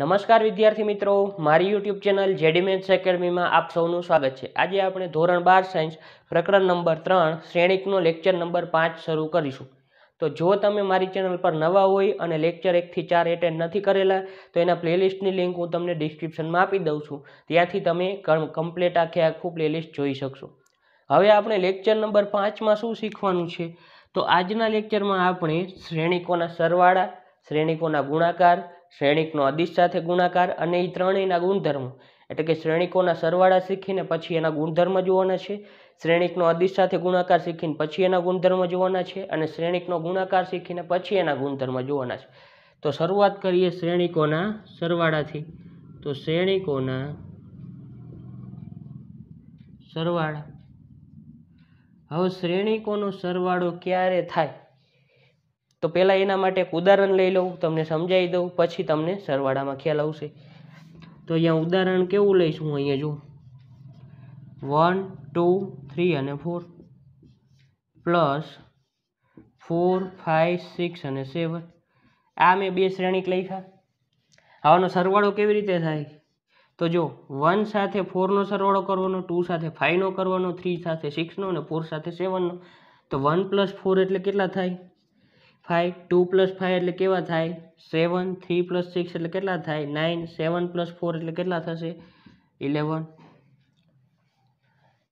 નમસ્કાર વિદ્યાર્થી મિત્રો મારી યુટ્યુબ ચેનલ જેડી એકેડમીમાં આપ સૌનું સ્વાગત છે આજે આપણે ધોરણ બાર સાયન્સ પ્રકરણ નંબર ત્રણ શ્રેણિકનો લેક્ચર નંબર પાંચ શરૂ કરીશું તો જો તમે મારી ચેનલ પર નવા હોય અને લેક્ચર એકથી ચાર એટેન્ડ નથી કરેલા તો એના પ્લેલિસ્ટની લિંક હું તમને ડિસ્ક્રિપ્શનમાં આપી દઉં છું ત્યાંથી તમે કમ્પ્લેટ આખે આખું પ્લેલિસ્ટ જોઈ શકશો હવે આપણે લેક્ચર નંબર પાંચમાં શું શીખવાનું છે તો આજના લેક્ચરમાં આપણે શ્રેણિકોના સરવાળા શ્રેણિકોના ગુણાકાર શ્રેણિકનો અદિશ સાથે ગુણાકાર અને એ ત્રણેયના ગુણધર્મો એટલે કે શ્રેણિકોના સરવાળા શીખીને પછી એના ગુણધર્મ જોવાના છે શ્રેણિકનો અદિશ સાથે ગુણાકાર શીખીને પછી એના ગુણધર્મ જોવાના છે અને શ્રેણિકનો ગુણાકાર શીખીને પછી એના ગુણધર્મ જોવાના છે તો શરૂઆત કરીએ શ્રેણિકોના સરવાળાથી તો શ્રેણિકોના સરવાળા હવે શ્રેણિકોનો સરવાળો ક્યારે થાય તો પહેલાં એના માટે એક ઉદાહરણ લઈ લઉં તમને સમજાવી દઉં પછી તમને સરવાળામાં ખ્યાલ આવશે તો અહીંયા ઉદાહરણ કેવું લઈશું અહીંયા જો વન ટુ થ્રી અને four plus four five six અને સેવન આ મેં બે શ્રેણીક લખ્યા આવાનો સરવાળો કેવી રીતે થાય તો જો વન સાથે ફોરનો સરવાળો કરવાનો ટુ સાથે ફાઇવનો કરવાનો થ્રી સાથે સિક્સનો અને ફોર સાથે સેવનનો તો વન પ્લસ ફોર એટલે કેટલા થાય ફાઇવ ટુ પ્લસ ફાઇવ એટલે કેવા થાય સેવન થ્રી પ્લસ સિક્સ એટલે કેટલા થાય નાઇન સેવન પ્લસ ફોર એટલે કેટલા થશે ઇલેવન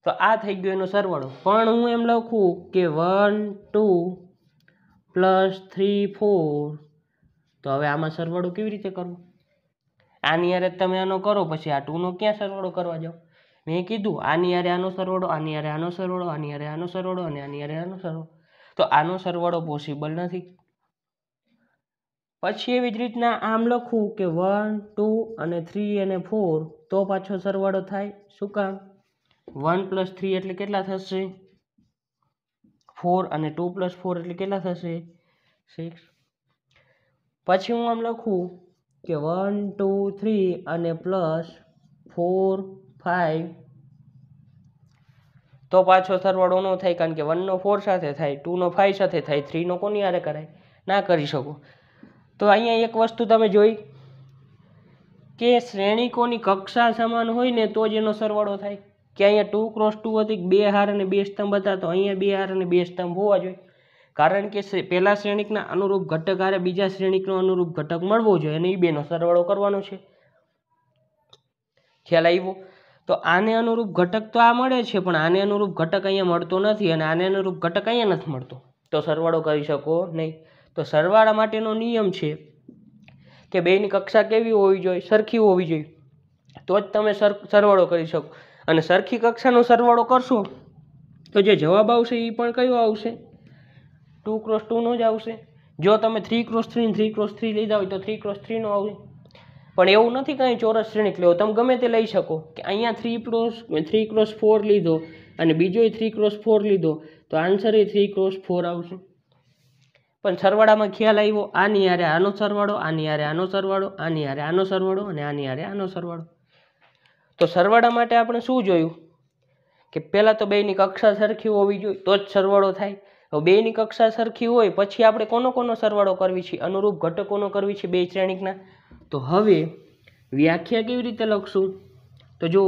તો આ થઈ ગયો એનો સરવાળો પણ હું એમ લખું કે one two plus three four તો હવે આમાં સરવાળો કેવી રીતે કરવો આની યારે તમે આનો કરો પછી આ ટુનો ક્યાં સરવાળો કરવા જાઓ મેં કીધું આની યારે આનો સરવાળો આની યારે આનો સરવાળો આની યારે આનો સરવાળો અને આની યારે આનો સરવાળો તો આનો સરવાળો પોસિબલ નથી પછી એવી જ રીતના આમ લખું કે વન ટુ અને થ્રી અને ફોર તો પાછો સરવાળો થાય શું કામ વન પ્લસ થ્રી એટલે કેટલા થશે ફોર અને ટુ પ્લસ ફોર એટલે કેટલા થશે સિક્સ પછી હું આમ લખું કે વન ટુ થ્રી અને પ્લસ ફોર ફાઇવ તો પાછો સરવાળો ન થાય કારણ કે વનનો ફોર સાથે થાય ટુનો ફાઇવ સાથે થાય થ્રીનો કોની હારે કરાય ના કરી શકો તો અહીંયા એક વસ્તુ તમે જોઈ કે શ્રેણીકોની કક્ષા સમાન હોય ને તો જ એનો સરવાળો થાય કે અહીંયા ટુ ક્રોસ ટુ હતી બે હાર અને બે સ્તંભ હતા તો અહીંયા બે હાર અને બે સ્તંભ હોવા જોઈએ કારણ કે પહેલાં શ્રેણીકના અનુરૂપ ઘટક હારે બીજા શ્રેણીકનો અનુરૂપ ઘટક મળવો જોઈએ અને એ બેનો સરવાળો કરવાનો છે ખ્યાલ આવ્યો તો આને અનુરૂપ ઘટક તો આ મળે છે પણ આને અનુરૂપ ઘટક અહીંયા મળતો નથી અને આને અનુરૂપ ઘટક અહીંયા નથી મળતો તો સરવાળો કરી શકો નહીં તો સરવાળા માટેનો નિયમ છે કે બેની કક્ષા કેવી હોવી જોઈએ સરખી હોવી જોઈએ તો જ તમે સરવાળો કરી શકો અને સરખી કક્ષાનો સરવાળો કરશો તો જે જવાબ આવશે એ પણ કયો આવશે ટુ ક્રોસ ટુનો જ આવશે જો તમે three cross three three cross three લીધા હોય તો થ્રી ક્રોસ થ્રીનો આવશે પણ એવું નથી કાંઈ ચોરસ શ્રેણિક લેવો તમે ગમે તે લઈ શકો કે અહીંયા three cross three cross four લીધો અને બીજો થ્રી ક્રોસ ફોર લીધો તો આન્સર એ થ્રી ક્રોસ ફોર આવશે પણ સરવાળામાં ખ્યાલ આવ્યો આની હારે આનો સરવાળો આની હારે આનો સરવાળો આની હારે આનો સરવાળો અને આની હારે આનો સરવાળો તો સરવાળા માટે આપણે શું જોયું કે પહેલાં તો બેની કક્ષા સરખી હોવી જોઈએ તો જ સરવાળો થાય હવે બેની કક્ષા સરખી હોય પછી આપણે કોનો કોનો સરવાળો કરવી છે અનુરૂપ ઘટકોનો કરવી છે બે શ્રેણીકના તો હવે વ્યાખ્યા કેવી રીતે લખશું તો જો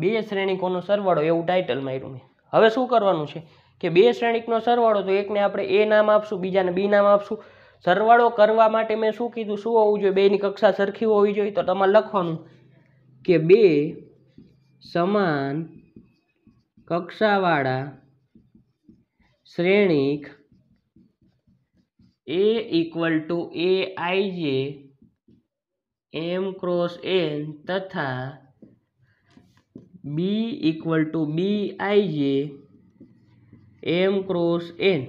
બે શ્રેણીકોનો સરવાળો એવું ટાઇટલ માર્યું મેં હવે શું કરવાનું છે કે બે શ્રેણીકનો સરવાળો તો એકને આપણે એ નામ આપશું બીજાને બી નામ આપશું સરવાળો કરવા માટે મેં શું કીધું શું હોવું જોઈએ બેની કક્ષા સરખી હોવી જોઈએ તો તમારે લખવાનું કે બે સમાન કક્ષાવાળા શ્રેણીક એ ઇક્વલ ટુ એ આઈ જે એમ ક્રોસ એન તથા બી ઇક્વલ ટુ બી આઈ જે એમ ક્રોસ એન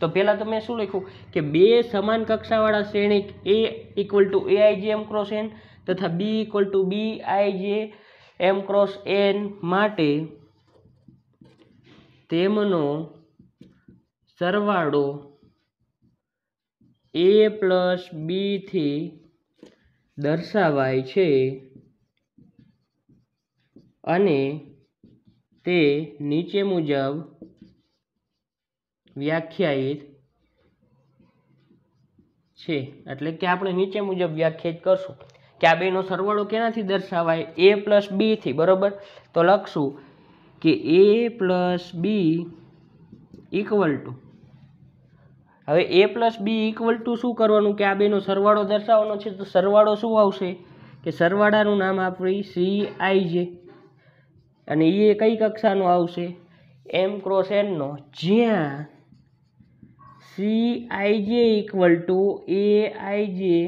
તો પહેલાં તમે શું લખ્યું કે બે સમાન કક્ષાવાળા શ્રેણિક A equal to A I J M cross N તથા બી ઇક્વલ ટુ બી આઈ જે એમ ક્રોસ એન માટે તેમનો સરવાળો એ પ્લસ બીથી દર્શાવાય છે અને તે નીચે મુજબ વ્યાખ્યાયિત છે એટલે કે આપણે નીચે મુજબ વ્યાખ્યાયિત કરશું કે આ બેનો સરવાળો કેનાથી દર્શાવાય એ પ્લસ બીથી બરાબર તો લખશું કે A plus B equal to હવે A plus B equal to શું કરવાનું કે આ બેનો સરવાળો દર્શાવવાનો છે તો સરવાળો શું આવશે કે સરવાળાનું નામ આપણી સી આઈ જે અને e એ કઈ કક્ષાનો આવશે એમ ક્રોસ એનનો જ્યાં C I J equal to A I J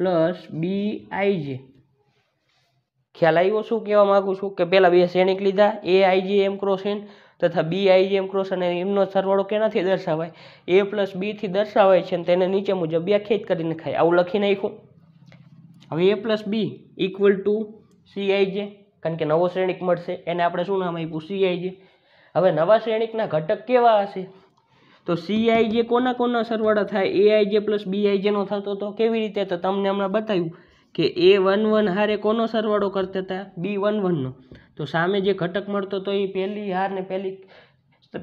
plus B I J ખ્યાલ આવ્યો શું કહેવા માગું છું કે પહેલાં બે શ્રેણિક લીધા એ આઈ જે એમ ક્રોસ એન તથા બી આઈ જે એમ ક્રોસ અને એમનો સરવાળો કેનાથી દર્શાવાય એ પ્લસ બીથી દર્શાવાય છે અને તેને નીચે મુજબ વ્યાખ્યાયિત કરીને ખાય આવું લખી નાખ્યું હવે A plus B equal to C I J કારણ કે નવો શ્રેણિક મળશે એને આપણે શું નામ આપ્યું સી આઈ જે હવે નવા શ્રેણીકના ઘટક કેવા હશે તો સીઆઈ જે કોના કોના સરવાળા થાય એઆઈ જે પ્લસ બીઆઈજેનો થતો હતો કેવી રીતે તો તમને હમણાં બતાવ્યું કે એ વન વન હારે કોનો સરવાળો કરતા હતા બી વન વનનો તો સામે જે ઘટક મળતો હતો એ પહેલી હારને પહેલી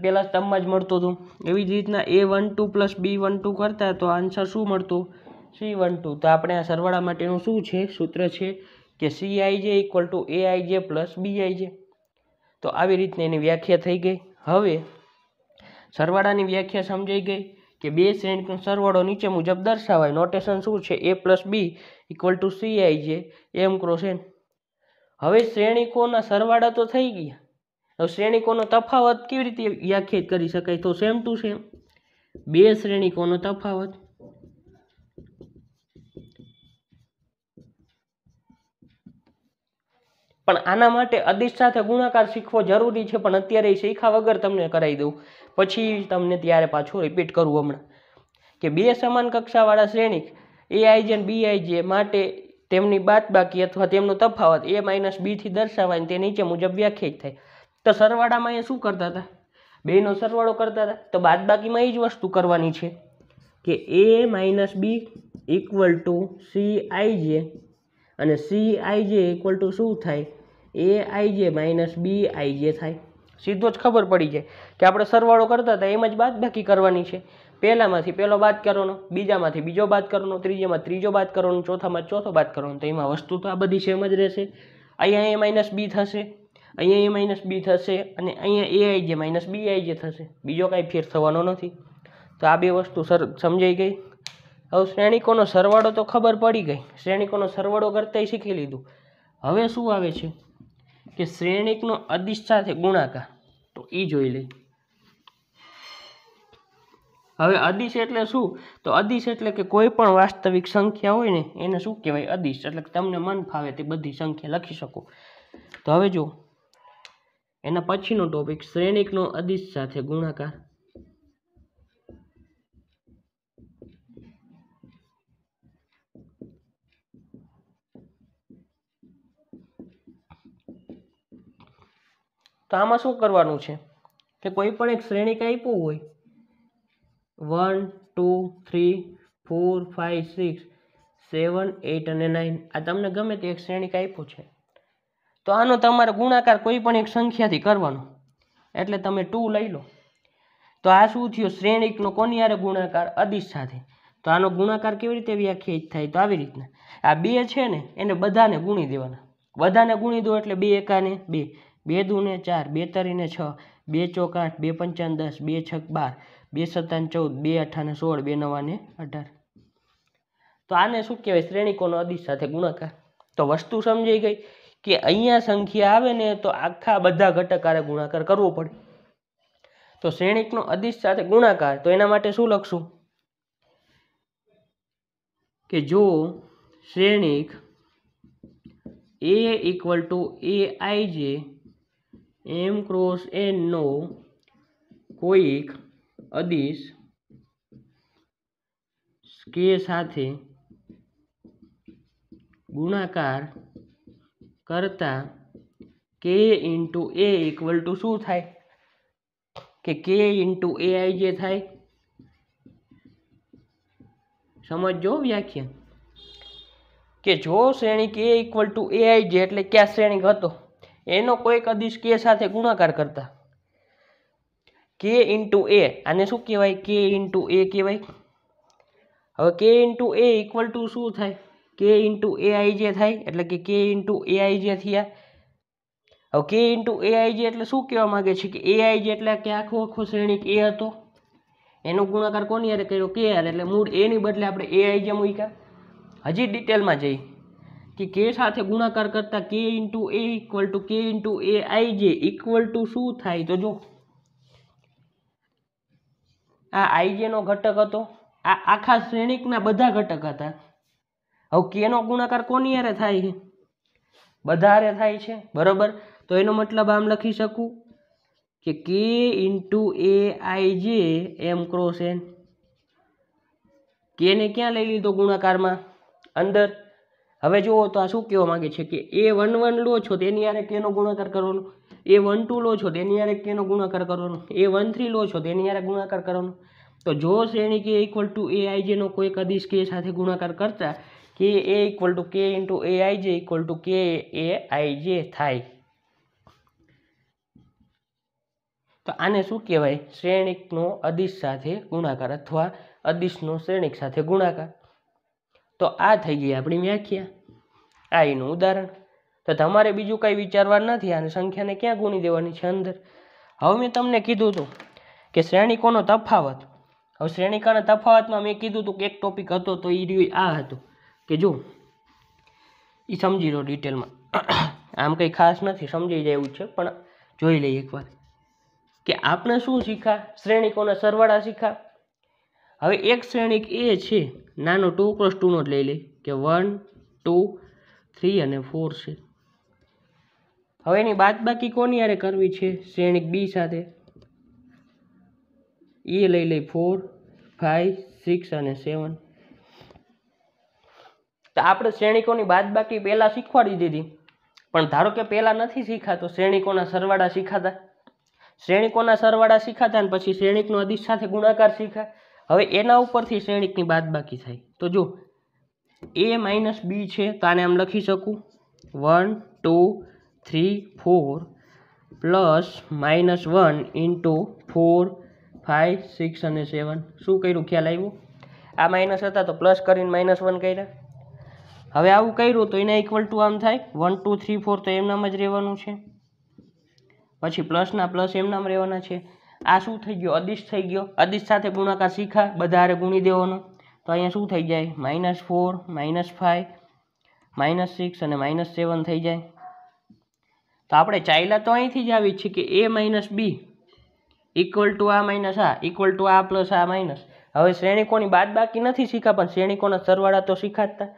પહેલા સ્તંભમાં જ મળતો હતો એવી જ રીતના A one two plus B one two કરતા તો આન્સર શું મળતો સી વન ટુ તો આપણે આ સરવાળા માટેનું શું છે સૂત્ર છે કે C I equal to A J plus બી જે તો આવી રીતની એની વ્યાખ્યા થઈ ગઈ હવે સરવાળાની વ્યાખ્યા સમજાઈ ગઈ કે બે શ્રેણીનો સરવાળો નીચે મુજબ દર્શાવાય નોટેશન શું છે A plus B equal to C I છે એમ ક્રોસ એન હવે શ્રેણીકોના સરવાળા તો થઈ ગયા હવે શ્રેણીકોનો તફાવત કેવી રીતે વ્યાખ્યાત કરી શકાય તો સેમ ટુ સેમ બે શ્રેણીકોનો તફાવત પણ આના માટે અદિશ સાથે ગુણાકાર શીખવો જરૂરી છે પણ અત્યારે શીખા વગર તમને કરાવી દઉં પછી તમને ત્યારે પાછું રિપીટ કરું હમણાં કે બે સમાન કક્ષાવાળા શ્રેણિક એ આઈજે અને બી આઈજે માટે તેમની બાકી અથવા તેમનો તફાવત એ માઇનસ બીથી દર્શાવાય તે નીચે મુજબ વ્યાખ્યાયિત થાય તો સરવાળામાં એ શું કરતા હતા બેનો સરવાળો કરતા હતા તો બાદ બાકીમાં એ જ વસ્તુ કરવાની છે કે A minus B equal to C I J અને સી આઈજે ઇક્વલ ટુ શું થાય એ આઈ જે માઇનસ બી આઈ જે થાય સીધો જ ખબર પડી જાય કે આપણે સરવાળો કરતા હતા એમ જ બાદ બાકી કરવાની છે પહેલામાંથી પહેલો બાદ કરવાનો બીજામાંથી બીજો બાદ કરવાનો ત્રીજામાં ત્રીજો બાદ કરવાનો ચોથામાં ચોથો બાદ કરવાનો તો એમાં વસ્તુ તો આ બધી સેમ જ રહેશે અહીંયા એ માઇનસ બી થશે અહીંયા એ માઇનસ બી થશે અને અહીંયા એ આઈ જે માઇનસ બી આઈ જે થશે બીજો કાંઈ ફેર થવાનો નથી તો આ બે વસ્તુ સર સમજાઈ ગઈ હવે શ્રેણિકોનો સરવાળો તો ખબર પડી ગઈ શ્રેણિકોનો સરવાળો કરતાંય શીખી લીધું હવે શું આવે છે કે શ્રેણિકનો અદિશ સાથે ગુણાકાર તો એ જોઈ લઈ હવે અદિશ એટલે શું તો અદિશ એટલે કે કોઈ પણ વાસ્તવિક સંખ્યા હોય ને એને શું કહેવાય અદિશ એટલે તમને મન ફાવે તે બધી સંખ્યા લખી શકો તો હવે જો એના પછીનો ટોપિક શ્રેણિકનો અદિશ સાથે ગુણાકાર તો આમાં શું કરવાનું છે કે કોઈ પણ એક શ્રેણીક આપ્યું હોય one two three four five six seven eight અને નાઇન આ તમને ગમે તે એક શ્રેણીક આપ્યું છે તો આનો તમારે ગુણાકાર કોઈ પણ એક સંખ્યાથી કરવાનો એટલે તમે ટુ લઈ લો તો આ શું થયું શ્રેણીકનો કોની યારે ગુણાકાર અદિશ સાથે તો આનો ગુણાકાર કેવી રીતે વ્યાખ્યાયિત થાય તો આવી રીતના આ બે છે ને એને બધાને ગુણી દેવાના બધાને ગુણી દો એટલે બે એકાને બે બે દૂને ચાર બે તરીને છ બે ચોક આઠ બે પંચાન દસ બે છક બાર બે સત્તાન ચૌદ બે અઠાને સોળ બે નવાને અઢાર તો આને શું કહેવાય શ્રેણીકોનો અદિશ સાથે ગુણાકાર તો વસ્તુ સમજાઈ ગઈ કે અહીંયા સંખ્યા આવે ને તો આખા બધા ઘટકારે ગુણાકાર કરવો પડે તો શ્રેણીકનો અદિશ સાથે ગુણાકાર તો એના માટે શું લખશું કે જો શ્રેણીક એ ઇક્વલ ટુ એ આઈ જે એમ ક્રોસ એનનો કોઈક અદિશ કે સાથે ગુણાકાર કરતા K into A equal to શું થાય કે કે ઇન્ટુ એ આઈ જે થાય સમજો વ્યાખ્યા કે જો શ્રેણી કે ઇક્વલ ટુ એ આઈ જે એટલે ક્યાં શ્રેણી હતો એનો કોઈક અદિશ કે સાથે ગુણાકાર કરતા કે ઇન્ટુ એ આને શું કહેવાય કે ઇન્ટુ એ કહેવાય હવે K into A equal to શું થાય કે ઇન્ટુ એ આઈ જે થાય એટલે કે કે ઇન્ટુ એ આઈ જે થયા હવે કે ઇન્ટુ એ આઈ જે એટલે શું કહેવા માગે છે કે એ આઈ જે એટલે કે આખો આખો શ્રેણિક એ હતો એનો ગુણાકાર કોની યારે કર્યો કે યારે એટલે મૂળ એની બદલે આપણે એ આઈ જે મૂક્યા હજી ડિટેલમાં જઈએ કે કે સાથે ગુણાકાર કરતા K into A equal to K into A I J equal to શું થાય તો જો આ આઈ જેનો ઘટક હતો આ આખા શ્રેણીકના બધા ઘટક હતા હવે કેનો ગુણાકાર કોની યારે થાય છે બધારે થાય છે બરાબર તો એનો મતલબ આમ લખી શકું કે કે ઇન્ટુ એ આઈ જે એમ ક્રોસ એન કેને ક્યાં લઈ લીધો ગુણાકારમાં અંદર હવે જુઓ તો આ શું કહેવા માગે છે કે એ વન વન લો છો તેની એની યારે કેનો ગુણાકાર કરવાનો એ વન ટુ લો છો તેની એની યારે કેનો ગુણાકાર કરવાનો એ વન થ્રી લો છો તેની યારે ગુણાકાર કરવાનો તો જો શ્રેણી કે ઇક્વલ ટુ એ આઈ જેનો કોઈ કદીશ કે સાથે ગુણાકાર કરતા કે A equal to K into A I J equal to K A I J થાય તો આને શું કહેવાય શ્રેણિકનો અદિશ સાથે ગુણાકાર અથવા અદિશનો શ્રેણિક સાથે ગુણાકાર તો આ થઈ ગઈ આપણી વ્યાખ્યા આ એનું ઉદાહરણ તો તમારે બીજું કંઈ વિચારવા નથી અને સંખ્યાને ક્યાં ગુણી દેવાની છે અંદર હવે મેં તમને કીધું હતું કે શ્રેણિકોનો તફાવત હવે શ્રેણિકાના તફાવતમાં મેં કીધું હતું કે એક ટોપિક હતો તો એ આ હતો કે જો એ સમજી લો ડિટેલમાં આમ કંઈ ખાસ નથી સમજી જાય એવું છે પણ જોઈ લઈએ એકવાર કે આપણે શું શીખા શ્રેણિકોના સરવાળા શીખ્યા હવે એક શ્રેણિક એ છે નાનો ટુ ક્રોસ ટુનો જ લઈ લઈ કે વન ટુ થ્રી અને ફોર છે હવે એની બાદબાકી કોની યારે કરવી છે શ્રેણિક બી સાથે એ લઈ લઈ ફોર ફાઇવ સિક્સ અને સેવન તો આપણે શ્રેણિકોની બાકી પહેલાં શીખવાડી દીધી પણ ધારો કે પહેલાં નથી શીખાતો શ્રેણિકોના સરવાળા શીખાતા શ્રેણિકોના સરવાળા શીખાતા અને પછી શ્રેણિકનો અધિશ સાથે ગુણાકાર શીખાય હવે એના ઉપરથી શ્રેણિકની બાકી થાય તો જો એ માઇનસ બી છે તો આને આમ લખી શકું one two three four plus minus one into four five six અને સેવન શું કર્યું ખ્યાલ આવ્યો આ માઇનસ હતા તો પ્લસ કરીને માઇનસ વન કર્યા હવે આવું કર્યું તો એના ઇક્વલ ટુ આમ થાય વન ટુ થ્રી ફોર તો એમનામાં જ રહેવાનું છે પછી પ્લસના પ્લસ એમનામ રહેવાના છે આ શું થઈ ગયો અદિશ થઈ ગયો અદિશ સાથે ગુણાકાર શીખા બધા ગુણી દેવાનો તો અહીંયા શું થઈ જાય minus four minus five minus six અને માઇનસ સેવન થઈ જાય તો આપણે ચાઇલા તો અહીંથી જ આવી છીએ કે A minus B equal to આ માઇનસ આ ઇક્વલ ટુ આ પ્લસ આ માઇનસ હવે શ્રેણીકોની બાકી નથી શીખા પણ શ્રેણીકોના સરવાળા તો શીખાતા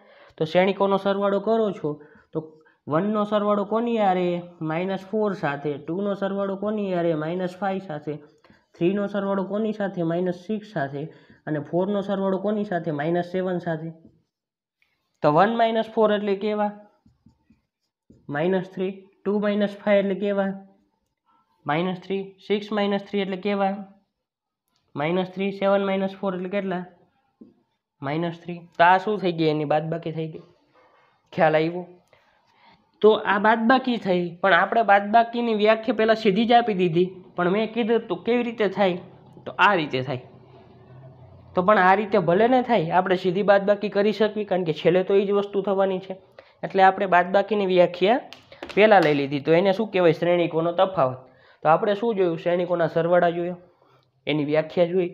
તો શ્રેણીકોનો સરવાળો કરો છો વનનો સરવાળો કોની હારે માઇનસ ફોર સાથે ટુનો સરવાળો કોની હારે માઇનસ ફાઇવ સાથે થ્રીનો સરવાળો કોની સાથે માઇનસ સિક્સ સાથે અને ફોરનો સરવાળો કોની સાથે માઇનસ સેવન સાથે તો વન માઇનસ ફોર એટલે કેવા minus three two minus five એટલે કેવા minus three six minus three એટલે કેવા minus three seven minus four એટલે કેટલા માઇનસ થ્રી તો આ શું થઈ ગયા એની બાદબાકી થઈ ગઈ ખ્યાલ આવ્યો તો આ બાદબાકી થઈ પણ આપણે બાદબાકીની વ્યાખ્યા પહેલાં સીધી જ આપી દીધી પણ મેં કીધું તો કેવી રીતે થાય તો આ રીતે થાય તો પણ આ રીતે ભલે ને થાય આપણે સીધી બાદબાકી કરી શકવી કારણ કે છેલ્લે તો એ જ વસ્તુ થવાની છે એટલે આપણે બાદબાકીની વ્યાખ્યા પહેલાં લઈ લીધી તો એને શું કહેવાય શ્રેણીકોનો તફાવત તો આપણે શું જોયું શ્રેણીકોના સરવાળા જોયા એની વ્યાખ્યા જોઈ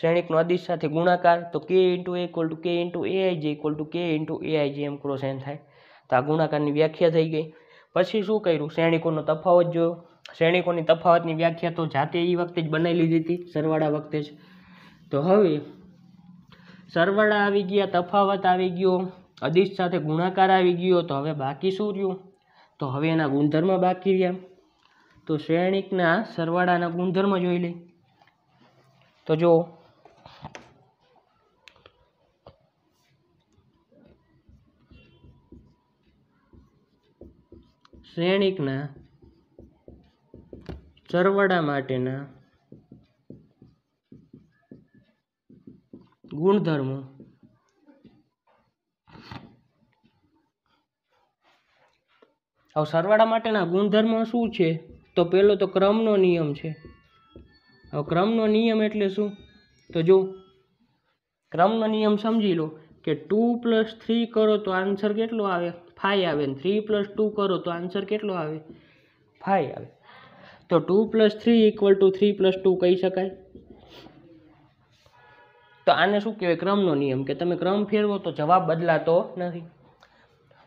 શ્રેણીકનો અદિશ સાથે ગુણાકાર તો K into A equal to K into A I J equal to K into A I J M cross N થાય તો આ ગુણાકારની વ્યાખ્યા થઈ ગઈ પછી શું કર્યું શ્રેણિકોનો તફાવત જો શ્રેણિકોની તફાવતની વ્યાખ્યા તો જાતે એ વખતે જ બનાવી લીધી હતી સરવાળા વખતે જ તો હવે સરવાળા આવી ગયા તફાવત આવી ગયો અધિશ સાથે ગુણાકાર આવી ગયો તો હવે બાકી શું રહ્યું તો હવે એના ગુણધર્મ બાકી રહ્યા તો શ્રેણિકના સરવાળાના ગુણધર્મ જોઈ લઈ તો જો શ્રેણિકના સરવાળા માટેના ગુણધર્મો હવે સરવાળા માટેના ગુણધર્મો શું છે તો પહેલો તો ક્રમનો નિયમ છે હવે ક્રમનો નિયમ એટલે શું તો જો ક્રમનો નિયમ સમજી લો કે ટુ પ્લસ થ્રી કરો તો આન્સર કેટલો આવે ફાઈ આવે ને થ્રી પ્લસ ટુ કરો તો આન્સર કેટલો આવે ફાઈ આવે તો two plus three equal to three plus two કહી શકાય તો આને શું કહેવાય ક્રમનો નિયમ કે તમે ક્રમ ફેરવો તો જવાબ બદલાતો નથી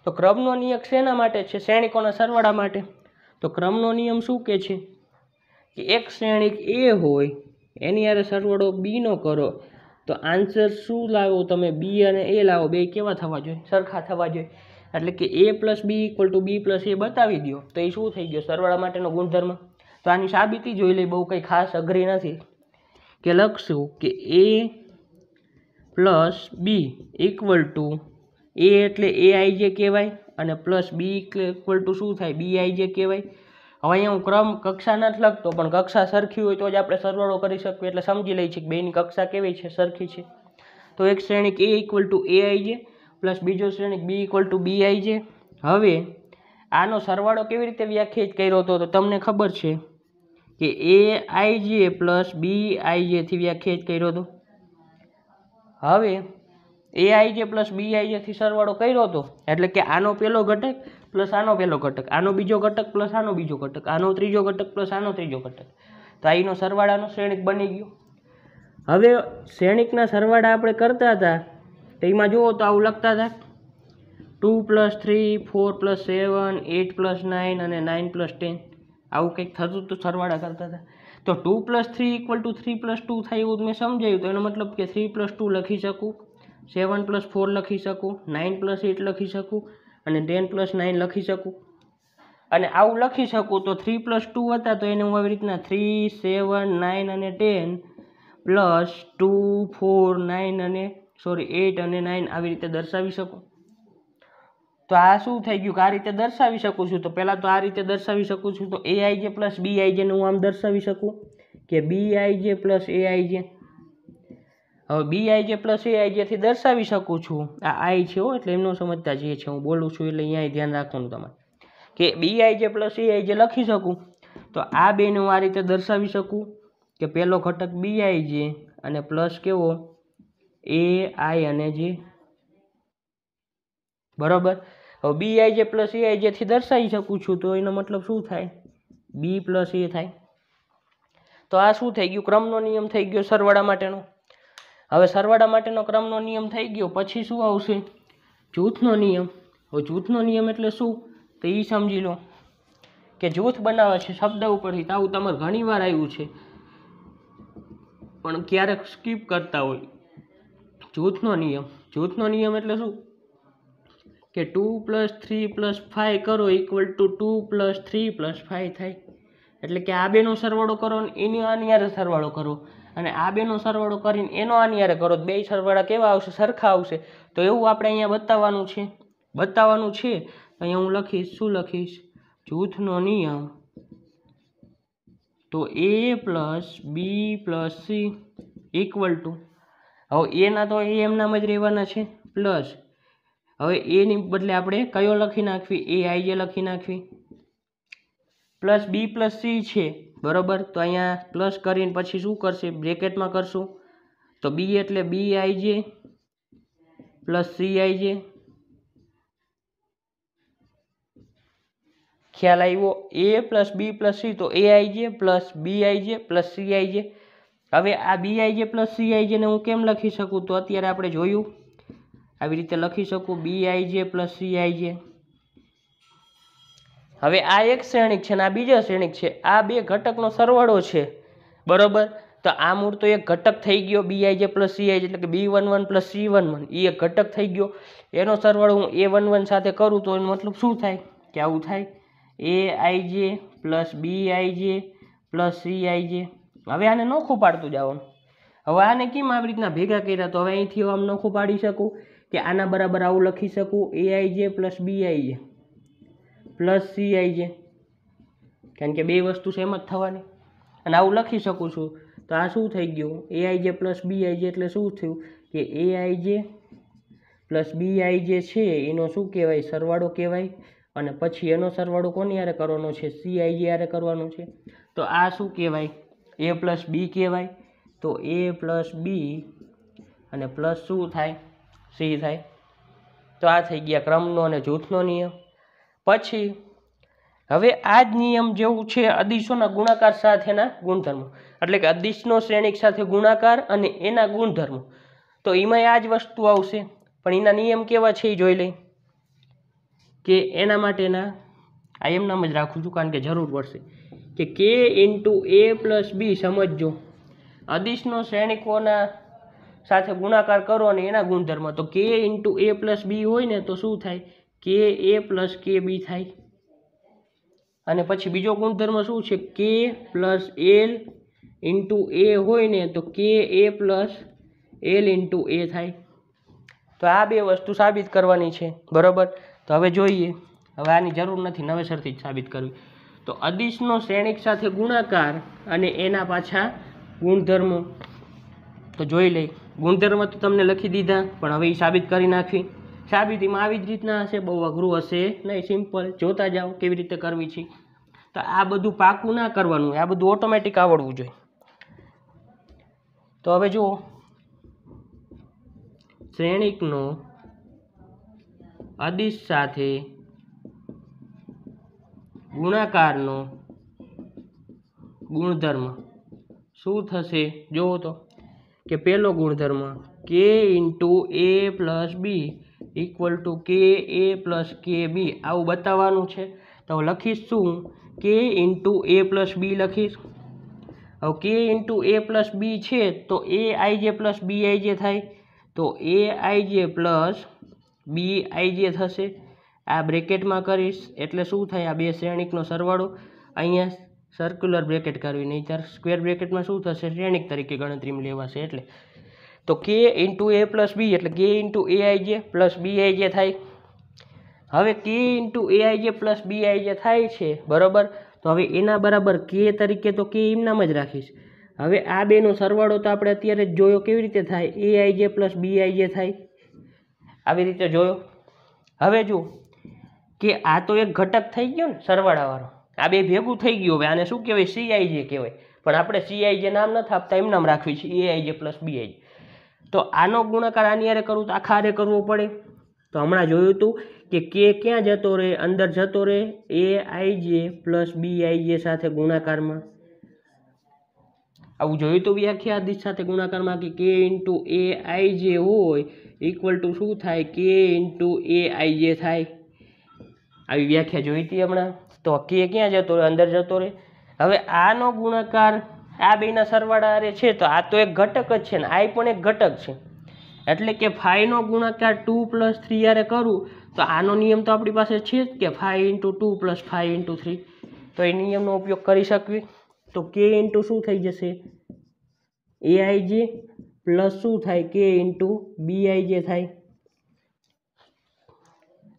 તો ક્રમનો નિયમ શેના માટે છે શ્રેણિકોના સરવાળા માટે તો ક્રમનો નિયમ શું કહે છે કે એક શ્રેણીક એ હોય એની યારે સરવાળો બીનો કરો તો આન્સર શું લાવો તમે બી અને એ લાવો બે કેવા થવા જોઈએ સરખા થવા જોઈએ એટલે કે A plus B equal to B plus A બતાવી દો તો એ શું થઈ ગયો સરવાળા માટેનો ગુણધર્મ તો આની સાબિતી જોઈ લઈ બહુ કંઈ ખાસ અઘરી નથી કે લખશું કે A plus B equal to A એટલે એ આઈ જે કહેવાય અને પ્લસ બી ઇક્વલ ટુ શું થાય બી આઈ જે કહેવાય હવે અહીંયા હું ક્રમ કક્ષા નથી લખતો પણ કક્ષા સરખી હોય તો જ આપણે સરવાળો કરી શકીએ એટલે સમજી લઈએ છીએ કે બેની કક્ષા કેવી છે સરખી છે તો એક શ્રેણિક A equal to A I J plus બીજો શ્રેણિક બી equal to B I J હવે આનો સરવાળો કેવી રીતે વ્યાખ્યાયિત કર્યો હતો તો તમને ખબર છે કે એ આઈ જે પ્લસ બી આઈ જેથી વ્યાખ્યાયિત કર્યો હતો હવે એ આઈ જે પ્લસ બી આઈ જેથી સરવાળો કર્યો હતો એટલે કે આનો પહેલો ઘટક પ્લસ આનો પહેલો ઘટક આનો બીજો ઘટક પ્લસ આનો બીજો ઘટક આનો ત્રીજો ઘટક પ્લસ આનો ત્રીજો ઘટક તો આ એનો સરવાળાનો શ્રેણિક બની ગયો હવે શ્રેણિકના સરવાળા આપણે કરતા હતા તો એમાં જુઓ તો આવું લખતા હતા two plus three four plus seven eight plus nine અને નાઇન પ્લસ ટેન આવું કંઈક થતું તો સરવાળા કરતા હતા તો two plus three equal to three plus two થાય એવું મેં સમજાયું તો એનો મતલબ કે થ્રી પ્લસ ટુ લખી શકું સેવન પ્લસ ફોર લખી શકું નાઇન પ્લસ એટ લખી શકું અને ટેન પ્લસ નાઇન લખી શકું અને આવું લખી શકું તો થ્રી પ્લસ ટુ હતા તો એને હું આવી રીતના થ્રી સેવન નાઇન અને ten plus two four nine અને સોરી એઇટ અને નાઇન આવી રીતે દર્શાવી શકું તો આ શું થઈ ગયું કે આ રીતે દર્શાવી શકું છું તો પહેલાં તો આ રીતે દર્શાવી શકું છું તો એ આઈ જે પ્લસ બી આઈ જેને હું આમ દર્શાવી શકું કે બી આઈ J plus A I J હવે બી આઈ જે પ્લસ એ આઈ જેથી દર્શાવી શકું છું આ આઈ છે હો એટલે એમનો સમજતા જે છે હું બોલું છું એટલે અહીંયા ધ્યાન રાખવાનું તમારે કે બી આઈ જે પ્લસ એ આઈ જે લખી શકું તો આ બેને હું આ રીતે દર્શાવી શકું કે પહેલો ઘટક બી આઈ જે અને પ્લસ કેવો એ આઈ અને જે બરાબર હવે બી આઈ જે પ્લસ એ આઈ જેથી દર્શાવી શકું છું તો એનો મતલબ શું થાય બી પ્લસ એ થાય તો આ શું થઈ ગયું ક્રમનો નિયમ થઈ ગયો સરવાળા માટેનો હવે સરવાળા માટેનો ક્રમનો નિયમ થઈ ગયો પછી શું આવશે જૂથનો નિયમ હવે જૂથનો નિયમ એટલે શું તો એ સમજી લો કે જૂથ બનાવે છે શબ્દ ઉપરથી તો આવું તમારે ઘણીવાર આવ્યું છે પણ ક્યારેક સ્કીપ કરતા હોય જૂથનો નિયમ જૂથનો નિયમ એટલે શું કે two plus three plus five કરો equal to two plus three plus five થાય એટલે કે આ બેનો સરવાળો કરો ને એની અનિયારે સરવાળો કરો અને આ બેનો સરવાળો કરીને એનો આની કરો બે સરવાળા કેવા આવશે સરખા આવશે તો એવું આપણે અહીંયા બતાવવાનું છે બતાવવાનું છે અહીંયા હું લખીશ શું લખીશ જૂથનો નિયમ તો A plus B plus C equal to હવે એના તો એ એમનામ જ રહેવાના છે પ્લસ હવે એની બદલે આપણે કયો લખી નાખવી એ આઈ જે લખી નાખવી પ્લસ બી પ્લસ સી છે બરાબર તો અહીંયા પ્લસ કરીને પછી શું કરશે બ્રેકેટમાં કરશું તો બી એટલે બી આઈ J plus C I J ખ્યાલ આવ્યો A plus B plus C તો A I J plus B I J plus C I J હવે આ બીઆઈજે પ્લસ જેને હું કેમ લખી શકું તો અત્યારે આપણે જોયું આવી રીતે લખી શકું બીઆઈજે પ્લસ સી સીઆઈજે હવે આ એક શ્રેણિક છે ને આ બીજા શ્રેણિક છે આ બે ઘટકનો સરવાળો છે બરાબર તો આ મૂળ તો એક ઘટક થઈ ગયો બી આઈ જે પ્લસ સીઆઈજે એટલે કે B one one plus C one one એ એક ઘટક થઈ ગયો એનો સરવાળો હું એ વન વન સાથે કરું તો એનો મતલબ શું થાય કે આવું થાય A I J plus B I J plus C I J હવે આને નોખું પાડતું જવાનું હવે આને કેમ આવી રીતના ભેગા કર્યા તો હવે અહીંથી આમ નોખું પાડી શકું કે આના બરાબર આવું લખી શકું એ I J plus B I J plus C I J કારણ કે બે વસ્તુ સેમ જ થવાની અને આવું લખી શકું છું તો આ શું થઈ ગયું એ આઈ જે પ્લસ બી આઈ જે એટલે શું થયું કે A I J plus B I J છે એનો શું કહેવાય સરવાળો કહેવાય અને પછી એનો સરવાળો કોની યારે કરવાનો છે સી આઈ જે યારે કરવાનો છે તો આ શું કહેવાય એ પ્લસ બી કહેવાય તો એ પ્લસ બી અને પ્લસ શું થાય સી થાય તો આ થઈ ગયા ક્રમનો અને જૂથનો નિયમ પછી હવે આ જ નિયમ જેવું છે અદિશોના ગુણાકાર સાથેના ગુણધર્મો એટલે કે અદિશનો શ્રેણીક સાથે ગુણાકાર અને એના ગુણધર્મો તો એમાં આ જ વસ્તુ આવશે પણ એના નિયમ કેવા છે એ જોઈ લઈ કે એના માટેના આ એમનામ જ રાખું છું કારણ કે જરૂર પડશે કે કે ઇન્ટુ એ પ્લસ બી સમજજો અદિશનો શ્રેણિકોના સાથે ગુણાકાર કરો અને એના ગુણધર્મ તો કે ઇન્ટુ એ પ્લસ બી હોય ને તો શું થાય કે એ પ્લસ કે બી થાય અને પછી બીજો ગુણધર્મ શું છે કે પ્લસ એલ ઇન્ટુ એ હોય ને તો K A plus L into A થાય તો આ બે વસ્તુ સાબિત કરવાની છે બરાબર તો હવે જોઈએ હવે આની જરૂર નથી નવેસરથી જ સાબિત કરવી તો અદિશનો શ્રેણિક સાથે ગુણાકાર અને એના પાછા ગુણધર્મો તો જોઈ લઈ ગુણધર્મ તો તમને લખી દીધા પણ હવે એ સાબિત કરી નાખવી સાબિતીમાં આવી જ રીતના હશે બહુ અઘરું હશે નહીં સિમ્પલ જોતા જાઓ કેવી રીતે કરવી છે તો આ બધું પાકું ના કરવાનું આ બધું ઓટોમેટિક આવડવું જોઈએ તો હવે જુઓ શ્રેણિકનો અદિશ સાથે ગુણાકારનો ગુણધર્મ શું થશે જુઓ તો કે પહેલો ગુણધર્મ K into A plus B equal to K A plus કે બી આવું બતાવવાનું છે તો લખીશ શું કે ઇન્ટુ એ પ્લસ બી લખીશ હવે કે ઇન્ટુ એ પ્લસ બી છે તો A I J plus B I J થાય તો એ આઈ જે પ્લસ બી આઈ જે થશે આ બ્રેકેટમાં કરીશ એટલે શું થાય આ બે શ્રેણિકનો સરવાળો અહીંયા સર્ક્યુલર બ્રેકેટ કરવી નહીં ત્યારે સ્ક્વેર બ્રેકેટમાં શું થશે શ્રેણિક તરીકે ગણતરીમાં લેવાશે એટલે તો કે ઇન્ટુ એ પ્લસ બી એટલે કે into A I J plus B I J થાય હવે K into A I J plus B I J થાય છે બરાબર તો હવે એના બરાબર કે તરીકે તો કે એમનામ જ રાખીશ હવે આ બેનો સરવાળો તો આપણે અત્યારે જ જોયો કેવી રીતે થાય એ I J plus B I J થાય આવી રીતે જોયો હવે જો કે આ તો એક ઘટક થઈ ગયો ને સરવાળાવાળો આ બે ભેગું થઈ ગયું હવે આને શું કહેવાય સીઆઈ જે કહેવાય પણ આપણે સીઆઈ જે નામ નથી આપતા એમ નામ રાખવી છે જે પ્લસ બીઆઈજે તો આનો ગુણાકાર આની હારે કરવું તો આખા હારે કરવો પડે તો હમણાં જોયું હતું કે કે ક્યાં જતો રહે અંદર જતો રહે એ I J plus B IJ સાથે ગુણાકારમાં આવું જોયું તો વ્યાખ્યાદિત સાથે ગુણાકારમાં કે કે ઇન્ટુ એ આઈ જે હોય ઇક્વલ ટુ શું થાય કે ઇન્ટુ એ આઈ જે થાય આવી વ્યાખ્યા જોઈ હતી હમણાં તો કે ક્યાં જતો રહે અંદર જતો રહે હવે આનો ગુણાકાર આ બેના સરવાળા અરે છે તો આ તો એક ઘટક જ છે ને આ પણ એક ઘટક છે એટલે કે ફાઈવનો ગુણાકાર ટુ પ્લસ થ્રી યારે કરું તો આનો નિયમ તો આપણી પાસે છે જ કે five into two plus five into three તો એ નિયમનો ઉપયોગ કરી શકવી તો કે ઇન્ટુ શું થઈ જશે એ આઈ જે પ્લસ શું થાય કે ઇન્ટુ બી આઈ જે થાય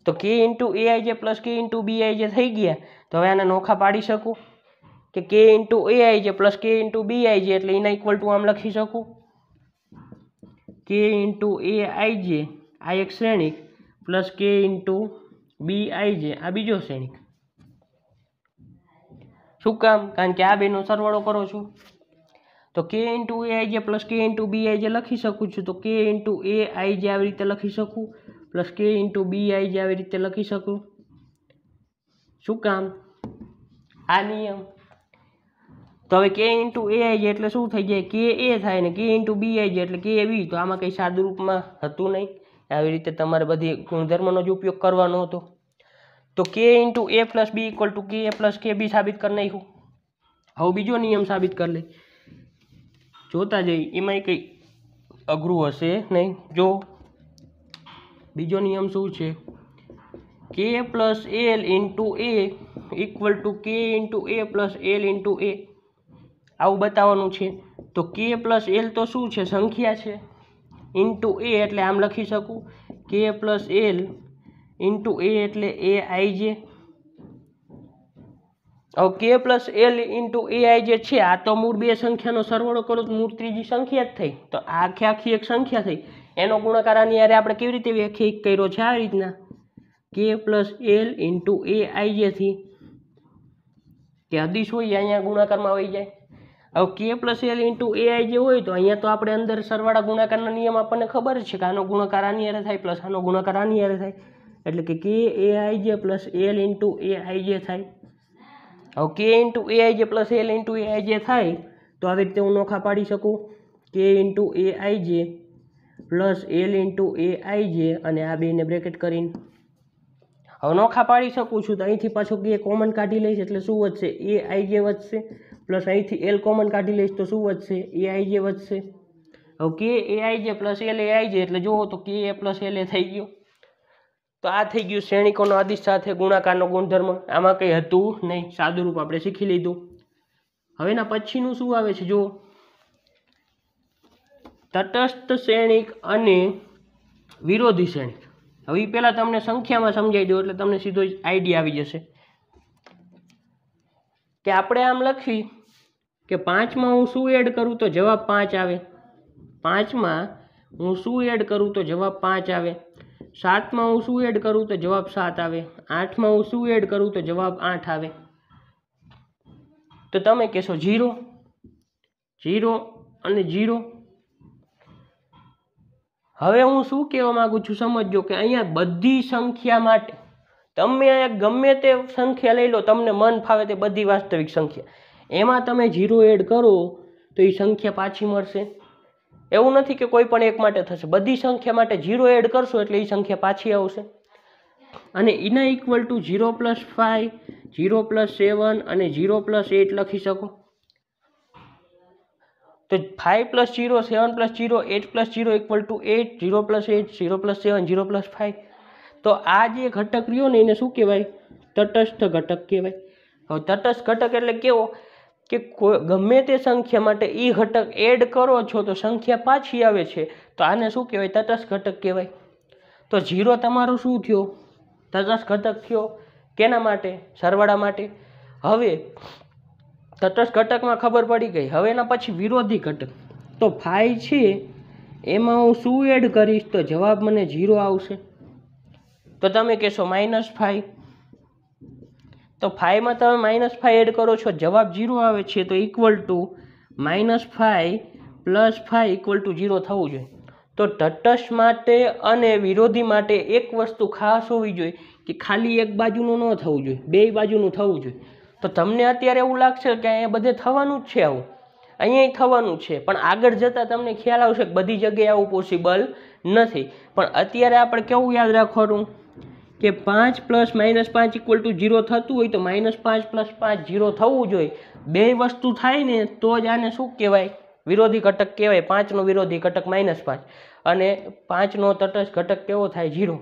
તો K into A I J plus k into બી આઈ જે થઈ ગયા તો હવે આને નોખા પાડી શકું કે કે into A I J plus k into બી આઈ જે એટલે એના ઇક્વલ ટુ આમ લખી શકું કે ઇન્ટુ એ આઈ જે આ એક શ્રેણિક પ્લસ કે ઇન્ટુ બી આઈ જે આ બીજો શ્રેણિક શું કામ કારણ કે આ બેનો સરવાળો કરો છું તો K into A I J plus k into બી આઈ જે લખી શકું છું તો કે ઇન્ટુ એ આઈ જે આવી રીતે લખી શકું પ્લસ કે ઇન્ટુ બી આઈ જે આવી રીતે લખી શકું શું કામ આ નિયમ તો હવે કે ઇન્ટુ એ આઈ જાય એટલે શું થઈ જાય કે એ થાય ને કે ઇન્ટુ બી આઈ જાય એટલે કે એ બી તો આમાં કંઈ સાદુરૂપમાં હતું નહીં આવી રીતે તમારે બધી ગુણધર્મનો જ ઉપયોગ કરવાનો હતો તો K into A plus B equal to K A plus કે બી સાબિત કરી નાખ્યું હવે બીજો નિયમ સાબિત કરી લઈ જોતા જઈ એમાંય કંઈ અઘરું હશે નહીં જો બીજો નિયમ શું છે K plus L into A equal to K into A plus L into A આવું બતાવવાનું છે તો કે પ્લસ એલ તો શું છે સંખ્યા છે ઇન્ટુ એ એટલે આમ લખી શકું કે પ્લસ એલ ઇન્ટુ એ એટલે એ આઈ જે હવે K plus L into A I J છે આ તો મૂળ બે સંખ્યાનો સરવાળો કરો તો મૂળ ત્રીજી સંખ્યા જ થઈ તો આખે આખી એક સંખ્યા થઈ એનો ગુણાકાર આની યારે આપણે કેવી રીતે વ્યાખ્યાયિત કર્યો છે આ રીતના K plus L into A I જેથી કે હદીશ હોય અહીંયા ગુણાકારમાં આવી જાય હવે K plus L into A I J હોય તો અહીંયા તો આપણે અંદર સરવાળા ગુણાકારના નિયમ આપણને ખબર છે કે આનો ગુણાકાર આની યારે થાય પ્લસ આનો ગુણાકાર આની યારે થાય એટલે કે કે A I J plus L into A I J થાય હવે K into A I J plus L into A I J થાય તો આવી રીતે હું નોખા પાડી શકું કે into A I J plus L into A I J અને આ બેને બ્રેકેટ કરીને હવે નોખા પાડી શકું છું તો અહીંથી પાછું કે કોમન કાઢી લઈશ એટલે શું વધશે એ આઈ જે વધશે પ્લસ અહીંથી એલ કોમન કાઢી લઈશ તો શું વધશે એ આઈ જે વધશે હવે કે A I J plus L A I જે એટલે જુઓ તો કે એ પ્લસ એલ એ થઈ ગયો તો આ થઈ ગયું શ્રેણિકોનો આદિશ સાથે ગુણાકારનો ગુણધર્મ આમાં કંઈ હતું નહીં સાદુરૂપ આપણે શીખી લીધું હવેના પછીનું શું આવે છે જુઓ તટસ્થ શ્રેણિક અને વિરોધી શ્રેણિક હવે એ પહેલાં તમને સંખ્યામાં સમજાવી દો એટલે તમને સીધો આઈડિયા આવી જશે કે આપણે આમ લખી કે પાંચમાં હું શું એડ કરું તો જવાબ પાંચ આવે પાંચમાં હું શું એડ કરું તો જવાબ પાંચ આવે સાતમાં હું શું એડ કરું તો જવાબ સાત આવે આઠમાં હું શું એડ કરું તો જવાબ આઠ આવે તો તમે કહેશો જીરો જીરો અને જીરો હવે હું શું કહેવા માગું છું સમજો કે અહીંયા બધી સંખ્યા માટે તમે અહીંયા ગમે તે સંખ્યા લઈ લો તમને મન ફાવે તે બધી વાસ્તવિક સંખ્યા એમાં તમે જીરો એડ કરો તો એ સંખ્યા પાછી મળશે એવું નથી કે કોઈ પણ એક માટે થશે બધી સંખ્યા માટે જીરો એડ કરશો એટલે એ સંખ્યા પાછી આવશે અને એના equal to zero plus five zero plus seven અને ઝીરો પ્લસ એટ લખી શકો તો five plus zero seven plus zero eight plus zero equal to eight zero plus eight zero plus seven zero plus five તો આ જે ઘટક રહ્યો ને એને શું કહેવાય તટસ્થ ઘટક કહેવાય હવે તટસ્થ ઘટક એટલે કેવો કે ગમે તે સંખ્યા માટે એ ઘટક એડ કરો છો તો સંખ્યા પાછી આવે છે તો આને શું કહેવાય તટસ્થ ઘટક કહેવાય તો ઝીરો તમારો શું થયો તટસ્થ ઘટક થયો કેના માટે સરવાળા માટે હવે તટસ્થ ઘટકમાં ખબર પડી ગઈ હવે એના પછી વિરોધી ઘટક તો ફાઈ છે એમાં હું શું એડ કરીશ તો જવાબ મને ઝીરો આવશે તો તમે કહેશો માઇનસ ફાઈ તો ફાઈમાં તમે માઇનસ ફાઈ એડ કરો છો જવાબ ઝીરો આવે છે તો equal to minus phi plus phi equal to zero થવું જોઈએ તો તટસ્થ માટે અને વિરોધી માટે એક વસ્તુ ખાસ હોવી જોઈએ કે ખાલી એક બાજુનું ન થવું જોઈએ બે બાજુનું થવું જોઈએ તો તમને અત્યારે એવું લાગશે કે અહીંયા બધે થવાનું જ છે આવું અહીંયા થવાનું છે પણ આગળ જતાં તમને ખ્યાલ આવશે કે બધી જગ્યાએ આવું પોસિબલ નથી પણ અત્યારે આપણે કેવું યાદ રાખવાનું કે પાંચ પ્લસ માઇનસ પાંચ ઇક્વલ ટુ ઝીરો થતું હોય તો માઇનસ પાંચ પ્લસ પાંચ ઝીરો થવું જોઈએ બે વસ્તુ થાય ને તો જ આને શું કહેવાય વિરોધી ઘટક કહેવાય પાંચનો વિરોધી ઘટક માઇનસ પાંચ અને પાંચનો તટસ્થ ઘટક કેવો થાય ઝીરો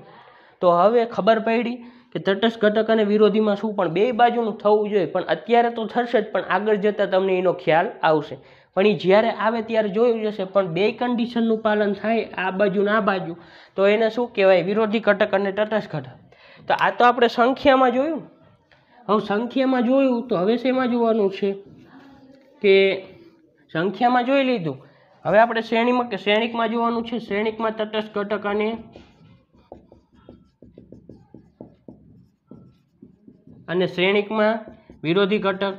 તો હવે ખબર પડી કે તટસ્થ ઘટક અને વિરોધીમાં શું પણ બે બાજુનું થવું જોઈએ પણ અત્યારે તો થશે જ પણ આગળ જતાં તમને એનો ખ્યાલ આવશે પણ એ જ્યારે આવે ત્યારે જોયું જશે પણ બે કન્ડિશનનું પાલન થાય આ બાજુ ને આ બાજુ તો એને શું કહેવાય વિરોધી ઘટક અને તટસ્થ ઘટક તો આ તો આપણે સંખ્યામાં જોયું હવે સંખ્યામાં જોયું તો હવે શેમાં જોવાનું છે કે સંખ્યામાં જોઈ લીધું હવે આપણે શ્રેણીમાં કે શ્રેણિકમાં જોવાનું છે શ્રેણિકમાં તટસ્થ ઘટક અને અને શ્રેણિકમાં વિરોધી ઘટક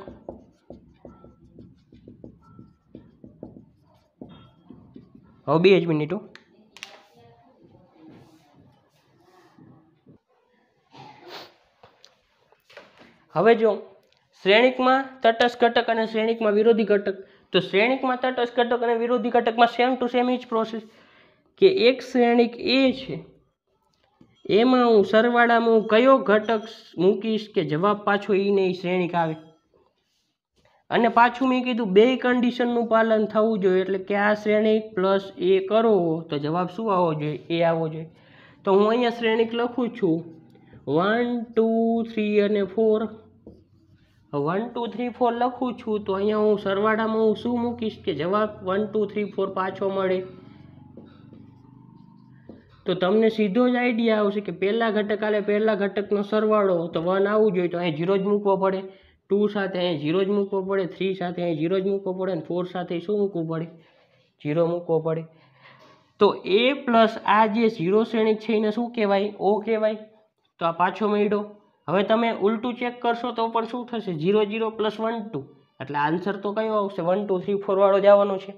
હવે બે જ મિનિટો હવે જો શ્રેણિકમાં તટસ્થ ઘટક અને શ્રેણિકમાં વિરોધી ઘટક તો શ્રેણિકમાં તટસ્થ ઘટક અને વિરોધી ઘટકમાં સેમ ટુ સેમ એ જ પ્રોસેસ કે એક શ્રેણિક એ છે એમાં હું સરવાળામાં હું કયો ઘટક મૂકીશ કે જવાબ પાછો એને શ્રેણીક આવે અને પાછું મેં કીધું બે કન્ડિશનનું પાલન થવું જોઈએ એટલે કે આ શ્રેણીક પ્લસ એ કરો તો જવાબ શું આવવો જોઈએ એ આવવો જોઈએ તો હું અહીંયા શ્રેણીક લખું છું વન ટુ થ્રી અને four one two three four લખું છું તો અહીંયા હું સરવાળામાં હું શું મૂકીશ કે જવાબ વન ટુ થ્રી ફોર પાછો મળે તો તમને સીધો જ આઈડિયા આવશે કે પહેલાં ઘટક આલે પહેલા ઘટકનો સરવાળો તો વન આવવું જોઈએ તો અહીં ઝીરો જ મૂકવો પડે ટુ સાથે અહીં ઝીરો જ મૂકવો પડે થ્રી સાથે અહીં ઝીરો જ મૂકવો પડે અને ફોર સાથે શું મૂકવું પડે ઝીરો મૂકવો પડે તો એ પ્લસ આ જે ઝીરો શ્રેણી છે એને શું કહેવાય ઓ કહેવાય તો આ પાછો મેળો હવે તમે ઉલટું ચેક કરશો તો પણ શું થશે zero zero plus one two એટલે આન્સર તો કયો આવશે વન ટુ થ્રી ફોર વાળો જ છે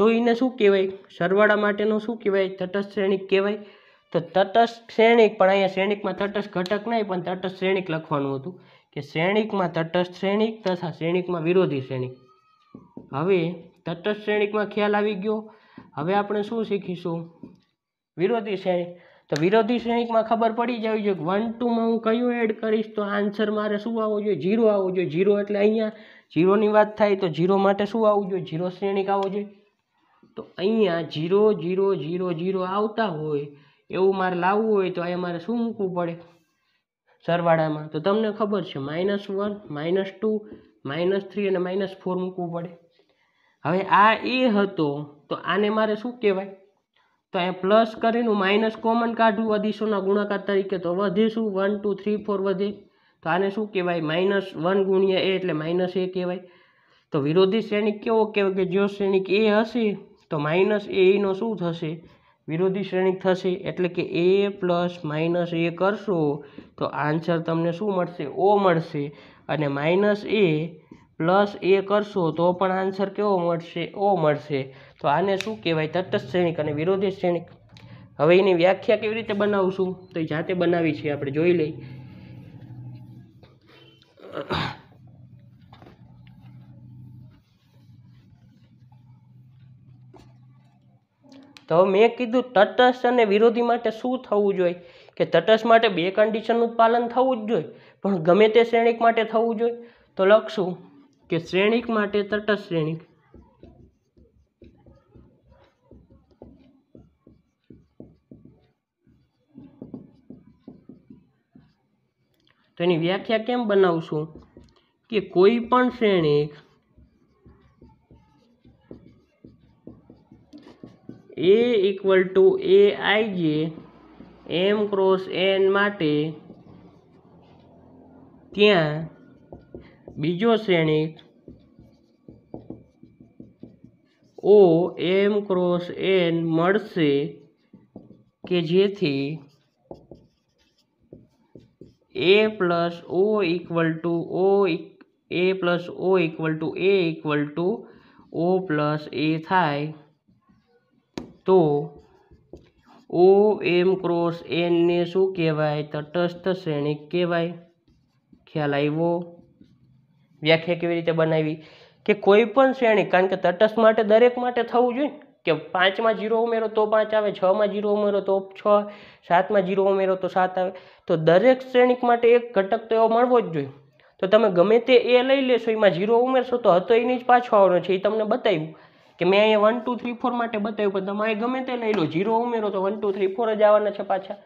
તો એને શું કહેવાય સરવાળા માટેનું શું કહેવાય તટસ્થ શ્રેણિક કહેવાય તો તટસ્થ શ્રેણિક પણ અહીંયા શ્રેણિકમાં તટસ્થ ઘટક નહીં પણ તટસ્થ શ્રેણિક લખવાનું હતું કે શ્રેણિકમાં તટસ્થ શ્રેણિક તથા શ્રેણિકમાં વિરોધી શ્રેણિક હવે તટસ્થ શ્રેણિકમાં ખ્યાલ આવી ગયો હવે આપણે શું શીખીશું વિરોધી શ્રેણિક તો વિરોધી શ્રેણિકમાં ખબર પડી જવી જોઈએ વન ટુમાં હું કયું એડ કરીશ તો આન્સર મારે શું આવવો જોઈએ જીરો આવવું જોઈએ જીરો એટલે અહીંયા જીરોની વાત થાય તો જીરો માટે શું આવવું જોઈએ જીરો શ્રેણિક આવવો જોઈએ તો અહીંયા જીરો જીરો જીરો જીરો આવતા હોય એવું મારે લાવવું હોય તો અહીંયા મારે શું મૂકવું પડે સરવાળામાં તો તમને ખબર છે minus one minus two minus three અને માઇનસ ફોર મૂકવું પડે હવે આ એ હતો તો આને મારે શું કહેવાય તો અહીંયા પ્લસ કરીને માઇનસ કોમન કાઢવું અધિશોના ગુણાકાર તરીકે તો વધે શું વન ટુ થ્રી ફોર વધે તો આને શું કહેવાય માઇનસ વન ગુણ્યા એ એટલે માઇનસ એ કહેવાય તો વિરોધી શ્રેણિક કેવો કહેવાય કે જો શ્રેણિક એ હશે તો માઇનસ એનો શું થશે વિરોધી શ્રેણિક થશે એટલે કે એ પ્લસ માઇનસ એ કરશો તો આન્સર તમને શું મળશે ઓ મળશે અને માઇનસ એ પ્લસ એ કરશો તો પણ આન્સર કેવો મળશે ઓ મળશે તો આને શું કહેવાય તટસ્થ શ્રેણીક અને વિરોધી શ્રેણિક હવે એની વ્યાખ્યા કેવી રીતે બનાવશું તો એ જાતે બનાવી છે આપણે જોઈ લઈએ તો હવે મેં કીધું તટસ્થ અને વિરોધી માટે શું થવું જોઈએ કે તટસ્થ માટે બે કન્ડિશનનું પાલન થવું જ જોઈએ પણ ગમે તે શ્રેણીક માટે થવું જોઈએ તો લખશું કે શ્રેણીક માટે તટસ્થ શ્રેણીક તેની વ્યાખ્યા કેમ બનાવશું કે કોઈ પણ શ્રેણીક A equal to A I J M cross N माटे त्या बीजो श्रेणी ओ एम क्रॉस एन मैसे के जे थी A plus O equal to O A plus O equal to A equal to O plus A थाय તો ઓ એમ ક્રોસ એનને શું કહેવાય તટસ્થ શ્રેણી કહેવાય ખ્યાલ આવ્યો વ્યાખ્યા કેવી રીતે બનાવી કે કોઈ પણ શ્રેણી કારણ કે તટસ્થ માટે દરેક માટે થવું જોઈએ કે પાંચમાં જીરો ઉમેરો તો પાંચ આવે છમાં જીરો ઉમેરો તો છ સાતમાં જીરો ઉમેરો તો સાત આવે તો દરેક શ્રેણિક માટે એક ઘટક તો એવો મળવો જ જોઈએ તો તમે ગમે તે એ લઈ લેશો એમાં જીરો ઉમેરશો તો હતો એની જ પાછો આવવાનો છે એ તમને બતાવ્યું કે મેં અહીંયા વન ટુ થ્રી ફોર માટે બતાવ્યું પણ તમારે ગમે તે લઈ લો જીરો ઉમેરો તો વન ટુ થ્રી ફોર જ આવવાના છે પાછા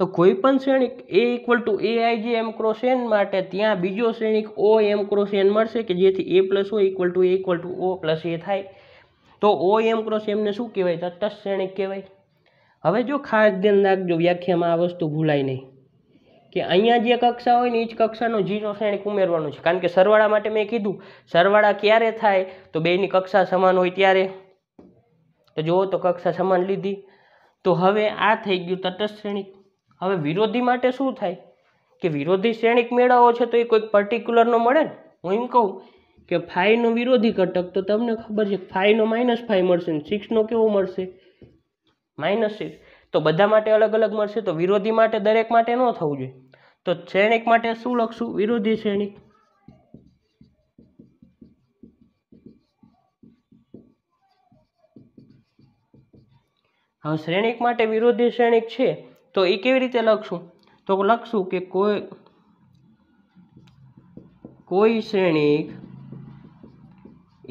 તો કોઈ પણ શ્રેણિક A equal to A I J M cross N માટે ત્યાં બીજો શ્રેણિક ઓ એમ ક્રોસ એન મળશે કે જેથી A plus O equal to A equal to O plus A થાય તો ઓ એમ ક્રોસ એમને શું કહેવાય તટસ્થ શ્રેણિક કહેવાય હવે જો ખાસ ધ્યાન રાખજો વ્યાખ્યામાં આ વસ્તુ ભૂલાય નહીં કે અહીંયા જે કક્ષા હોય ને એ જ કક્ષાનો જીરો શ્રેણિક ઉમેરવાનો છે કારણ કે સરવાળા માટે મેં કીધું સરવાળા ક્યારે થાય તો બેની કક્ષા સમાન હોય ત્યારે તો જુઓ તો કક્ષા સમાન લીધી તો હવે આ થઈ ગયું તટસ્થ શ્રેણિક હવે વિરોધી માટે શું થાય કે વિરોધી શ્રેણીક મેળવવો છે તો એ કોઈક પર્ટિક્યુલરનો મળે ને હું એમ કહું કે ફાઈવનો વિરોધી ઘટક તો તમને ખબર છે ફાઈવનો માઇનસ ફાઈવ મળશે ને સિક્સનો કેવો મળશે માઇનસ સિક્સ તો બધા માટે અલગ અલગ મળશે તો વિરોધી માટે દરેક માટે ન થવું જોઈએ તો શ્રેણિક માટે શું લખશું વિરોધી શ્રેણિક હવે શ્રેણિક માટે વિરોધી શ્રેણિક છે તો એ કેવી રીતે લખશું તો લખશું કે કોઈ કોઈ શ્રેણિક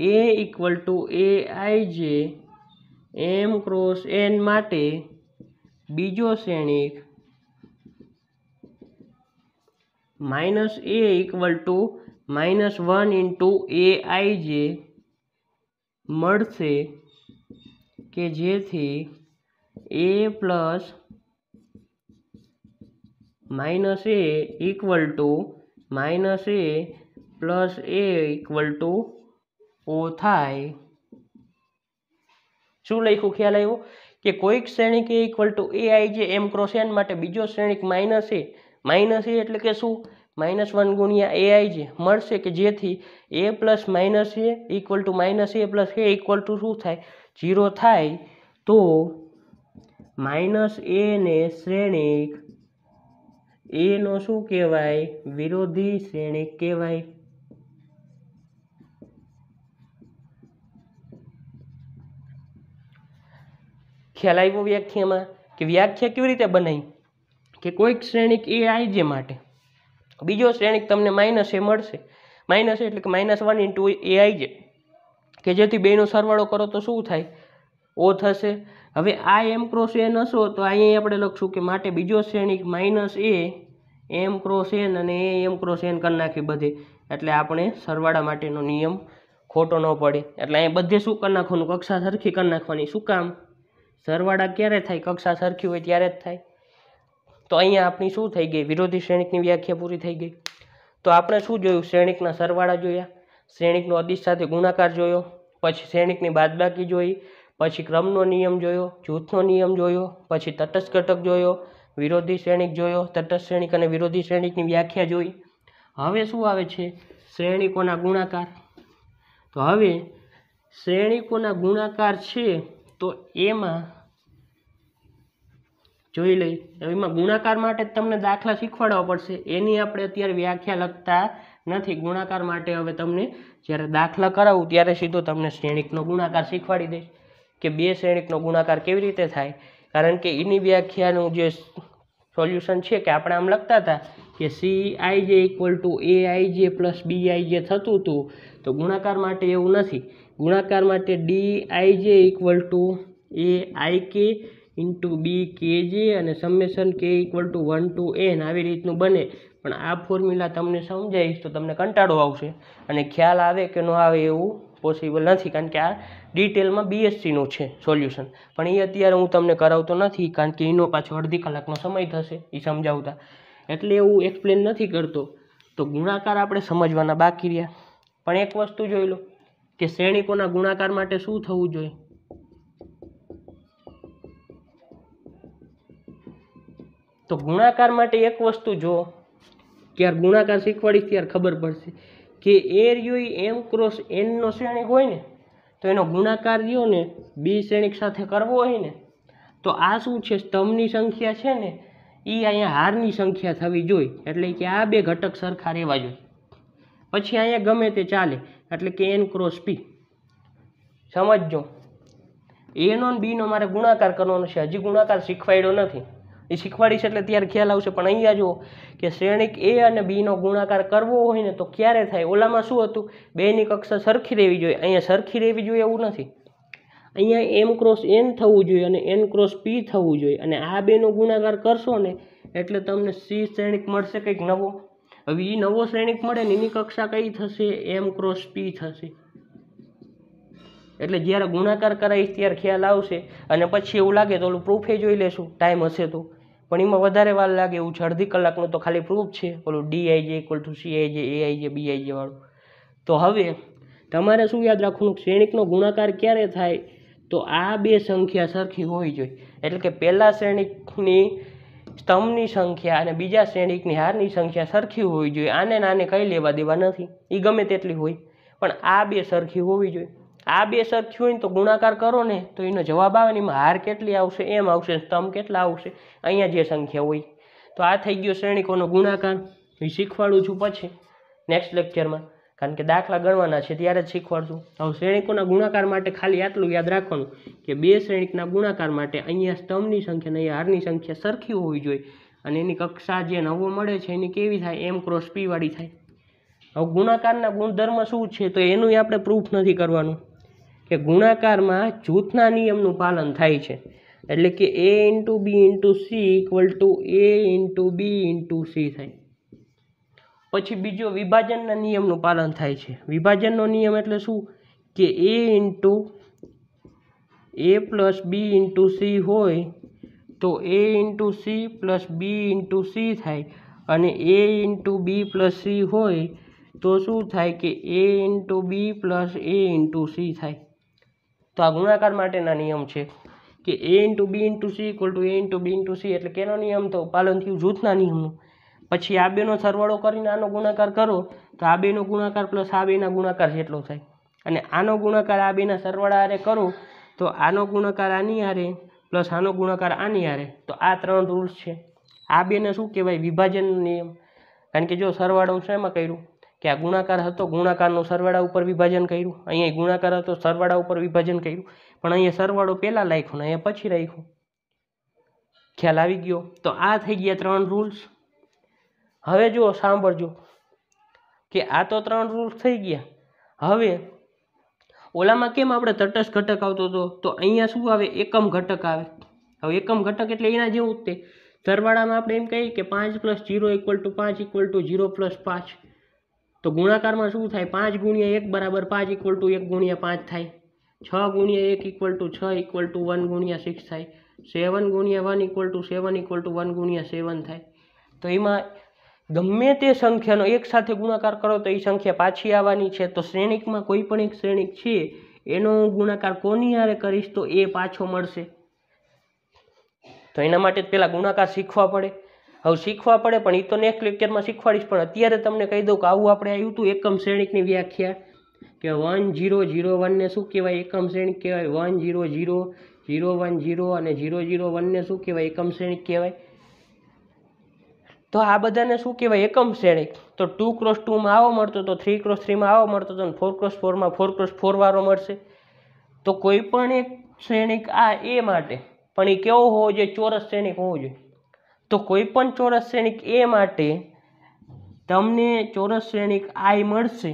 A equal to A I જે એમ ક્રોસ એન માટે બીજો શ્રેણિક minus A equal to minus one into A I J મળશે કે જેથી A plus minus A equal to minus A plus A equal to O થાય શું લખ્યું ખ્યાલ આવ્યો કે કોઈક શ્રેણિક A equal to A I જે એમ ક્રોસ એન માટે બીજો શ્રેણિક માઇનસ એ -a એટલે કે શું -1 * a આઈ જ મર્સે કે જે થી a + -a = -a + a = શું થાય 0 થાય તો -a ને શ્રેણિક a નો શું કહેવાય વિરોધી શ્રેણિક કહેવાય ખૈલાઈબો વ્યાખ્યામાં કે વ્યાખ્યા કેવી રીતે બનાવી કે કોઈક શ્રેણિક એ જે માટે બીજો શ્રેણિક તમને માઇનસ એ મળશે માઇનસ એટલે કે minus one into A I J કે જેથી બેનો સરવાળો કરો તો શું થાય ઓ થશે હવે આ એમ ક્રોસ એન હશો તો અહીંયા આપણે લખશું કે માટે બીજો શ્રેણિક minus A M cross N અને એ એમ ક્રોસ એન કરી નાખી બધે એટલે આપણે સરવાળા માટેનો નિયમ ખોટો ન પડે એટલે અહીંયા બધે શું કરી નાખવાનું કક્ષા સરખી કરી નાખવાની શું કામ સરવાળા ક્યારે થાય કક્ષા સરખી હોય ત્યારે જ થાય તો અહીંયા આપણી શું થઈ ગઈ વિરોધી શ્રેણિકની વ્યાખ્યા પૂરી થઈ ગઈ તો આપણે શું જોયું શ્રેણિકના સરવાળા જોયા શ્રેણિકનો અદિશ સાથે ગુણાકાર જોયો પછી શ્રેણિકની બાદબાકી જોઈ પછી ક્રમનો નિયમ જોયો જૂથનો નિયમ જોયો પછી તટસ્થ ઘટક જોયો વિરોધી શ્રેણિક જોયો તટસ્થ શ્રેણિક અને વિરોધી શ્રેણિકની વ્યાખ્યા જોઈ હવે શું આવે છે શ્રેણિકોના ગુણાકાર તો હવે શ્રેણિકોના ગુણાકાર છે તો એમાં જોઈ લઈ એમાં ગુણાકાર માટે તમને દાખલા શીખવાડવા પડશે એની આપણે અત્યારે વ્યાખ્યા લખતા નથી ગુણાકાર માટે હવે તમને જ્યારે દાખલા કરાવું ત્યારે સીધો તમને શ્રેણિકનો ગુણાકાર શીખવાડી દઈશ કે બે શ્રેણિકનો ગુણાકાર કેવી રીતે થાય કારણ કે એની વ્યાખ્યાનું જે સોલ્યુશન છે કે આપણે આમ લખતા હતા કે C I J equal to A I J plus બી આઈ જે થતું હતું તો ગુણાકાર માટે એવું નથી ગુણાકાર માટે D I J equal to A I k into બી કેજે અને summation K equal to one two N આવી રીતનું બને પણ આ ફોર્મ્યુલા તમને સમજાવીશ તો તમને કંટાળો આવશે અને ખ્યાલ આવે કે ન આવે એવું પોસિબલ નથી કારણ કે આ ડિટેલમાં બીએસસીનું છે સોલ્યુશન પણ એ અત્યારે હું તમને કરાવતો નથી કારણ કે એનો પાછો અડધી કલાકનો સમય થશે એ સમજાવતા એટલે એવું એક્સપ્લેન નથી કરતો તો ગુણાકાર આપણે સમજવાના બાકી રહ્યા પણ એક વસ્તુ જોઈ લો કે શ્રેણિકોના ગુણાકાર માટે શું થવું જોઈએ તો ગુણાકાર માટે એક વસ્તુ જો ક્યારે ગુણાકાર શીખવાડીશ ત્યારે ખબર પડશે કે એ રહ્યો એમ ક્રોસ એનનો શ્રેણિક હોય ને તો એનો ગુણાકાર રહ્યો ને બી શ્રેણિક સાથે કરવો હોય ને તો આ શું છે સ્તંભની સંખ્યા છે ને એ અહીંયા હારની સંખ્યા થવી જોઈએ એટલે કે આ બે ઘટક સરખા રહેવા જોઈએ પછી અહીંયા ગમે તે ચાલે એટલે કે એન ક્રોસ પી સમજજો એનો બીનો મારે ગુણાકાર કરવાનો છે હજી ગુણાકાર શીખવાડ્યો નથી એ શીખવાડીશ એટલે ત્યારે ખ્યાલ આવશે પણ અહીંયા જુઓ કે શ્રેણિક એ અને બીનો ગુણાકાર કરવો હોય ને તો ક્યારે થાય ઓલામાં શું હતું બેની કક્ષા સરખી રહેવી જોઈએ અહીંયા સરખી રહેવી જોઈએ એવું નથી અહીંયા એમ ક્રોસ એન થવું જોઈએ અને એન ક્રોસ પી થવું જોઈએ અને આ બેનો ગુણાકાર કરશો ને એટલે તમને સી શ્રેણિક મળશે કંઈક નવો હવે એ નવો શ્રેણિક મળે ને એની કક્ષા કઈ થશે એમ ક્રોસ પી થશે એટલે જ્યારે ગુણાકાર કરાવીશ ત્યારે ખ્યાલ આવશે અને પછી એવું લાગે તો ઓલું પ્રૂફે જોઈ લેશું ટાઈમ હશે તો પણ એમાં વધારે વાર લાગે એવું છે અડધી કલાકનું તો ખાલી પ્રૂફ છે ઓલું ડીઆઈજે ઇક્વલ ટુ સીઆઈજે એઆઈજે જે વાળું તો હવે તમારે શું યાદ રાખવાનું શ્રેણિકનો ગુણાકાર ક્યારે થાય તો આ બે સંખ્યા સરખી હોવી જોઈએ એટલે કે પહેલાં શ્રેણિકની સ્તંભની સંખ્યા અને બીજા શ્રેણિકની હારની સંખ્યા સરખી હોવી જોઈએ આને નાને કંઈ લેવા દેવા નથી એ ગમે તેટલી હોય પણ આ બે સરખી હોવી જોઈએ આ બે સરખી હોય ને તો ગુણાકાર કરો ને તો એનો જવાબ આવે ને એમાં હાર કેટલી આવશે એમ આવશે સ્તંભ કેટલા આવશે અહીંયા જે સંખ્યા હોય તો આ થઈ ગયો શ્રેણિકોનો ગુણાકાર એ શીખવાડું છું પછી નેક્સ્ટ લેક્ચરમાં કારણ કે દાખલા ગણવાના છે ત્યારે જ શીખવાડશું હવે શ્રેણિકોના ગુણાકાર માટે ખાલી આટલું યાદ રાખવાનું કે બે શ્રેણિકના ગુણાકાર માટે અહીંયા સ્તંભની સંખ્યા અને અહીંયા હારની સંખ્યા સરખી હોવી જોઈએ અને એની કક્ષા જે નવો મળે છે એની કેવી થાય એમ ક્રોસ પીવાળી થાય હવે ગુણાકારના ગુણધર્મ શું છે તો એનું આપણે પ્રૂફ નથી કરવાનું કે ગુણાકારમાં જૂથના નિયમનું પાલન થાય છે એટલે કે A into B into C equal to A into B into C થાય પછી બીજો વિભાજનના નિયમનું પાલન થાય છે વિભાજનનો નિયમ એટલે શું કે A into A plus B into C હોય તો A into C plus B into C થાય અને A into B plus C હોય તો શું થાય કે A into B plus A into C થાય તો આ ગુણાકાર માટેના નિયમ છે કે A into B into C equal to A into B into C એટલે કેનો નિયમ તો પાલન થયું જૂથના નિયમનું પછી આ બેનો સરવાળો કરીને આનો ગુણાકાર કરો તો આ બેનો ગુણાકાર પ્લસ આ બેના ગુણાકાર જેટલો થાય અને આનો ગુણાકાર આ બેના સરવાળા આરે કરો તો આનો ગુણાકાર આની હારે પ્લસ આનો ગુણાકાર આની હારે તો આ ત્રણ રૂલ્સ છે આ બેને શું કહેવાય વિભાજનનો નિયમ કારણ કે જો સરવાળો શું એમાં કર્યું કે આ ગુણાકાર હતો ગુણાકારનું સરવાળા ઉપર વિભાજન કર્યું અહીંયા ગુણાકાર હતો સરવાળા ઉપર વિભાજન કર્યું પણ અહીંયા સરવાળો પહેલાં રાખ્યો ને અહીંયા પછી રાખ્યો ખ્યાલ આવી ગયો તો આ થઈ ગયા ત્રણ રૂલ્સ હવે જુઓ સાંભળજો કે આ તો ત્રણ રૂલ્સ થઈ ગયા હવે ઓલામાં કેમ આપણે તટસ્થ ઘટક આવતો હતો તો અહીંયા શું આવે એકમ ઘટક આવે હવે એકમ ઘટક એટલે એના જેવું જ તે સરવાળામાં આપણે એમ કહીએ કે પાંચ પ્લસ જીરો ઇક્વલ ટુ પાંચ ઇક્વલ ટુ ઝીરો પ્લસ પાંચ તો ગુણાકારમાં શું થાય પાંચ ગુણ્યા એક બરાબર પાંચ ઇક્વલ ટુ એક ગુણ્યા પાંચ થાય છ ગુણ્યા એક ઇક્વલ ટુ છ ઇક્વલ ટુ વન ગુણ્યા સિક્સ થાય સેવન ગુણ્યા one equal to seven equal to one ગુણ્યા સેવન થાય તો એમાં ગમે તે સંખ્યાનો એક સાથે ગુણાકાર કરો તો એ સંખ્યા પાછી આવવાની છે તો શ્રેણિકમાં કોઈ પણ એક શ્રેણિક છે એનો ગુણાકાર કોની હારે કરીશ તો એ પાછો મળશે તો એના માટે પહેલાં ગુણાકાર શીખવા પડે હવે શીખવા પડે પણ એ તો નેક્સ્ટ લેક્ચરમાં શીખવાડીશ પણ અત્યારે તમને કહી દઉં કે આવું આપણે આવ્યું હતું એકમ શ્રેણિકની વ્યાખ્યા કે વન જીરો જીરો વનને શું કહેવાય એકમ શ્રેણિક કહેવાય one zero zero zero one zero અને જીરો જીરો વનને શું કહેવાય એકમ શ્રેણિક કહેવાય તો આ બધાને શું કહેવાય એકમ શ્રેણિક તો ટુ ક્રોસ ટુમાં આવો મળતો તો થ્રી ક્રોસ થ્રીમાં આવો મળતો તો ફોર ક્રોસ ફોરમાં ફોર ક્રોસ ફોરવાળો મળશે તો કોઈ પણ એક શ્રેણિક આ એ માટે પણ એ કેવો હોવો જોઈએ ચોરસ શ્રેણિક હોવો જોઈએ તો કોઈપણ ચોરસ શ્રેણિક એ માટે તમને ચોરસ શ્રેણિક આઈ મળશે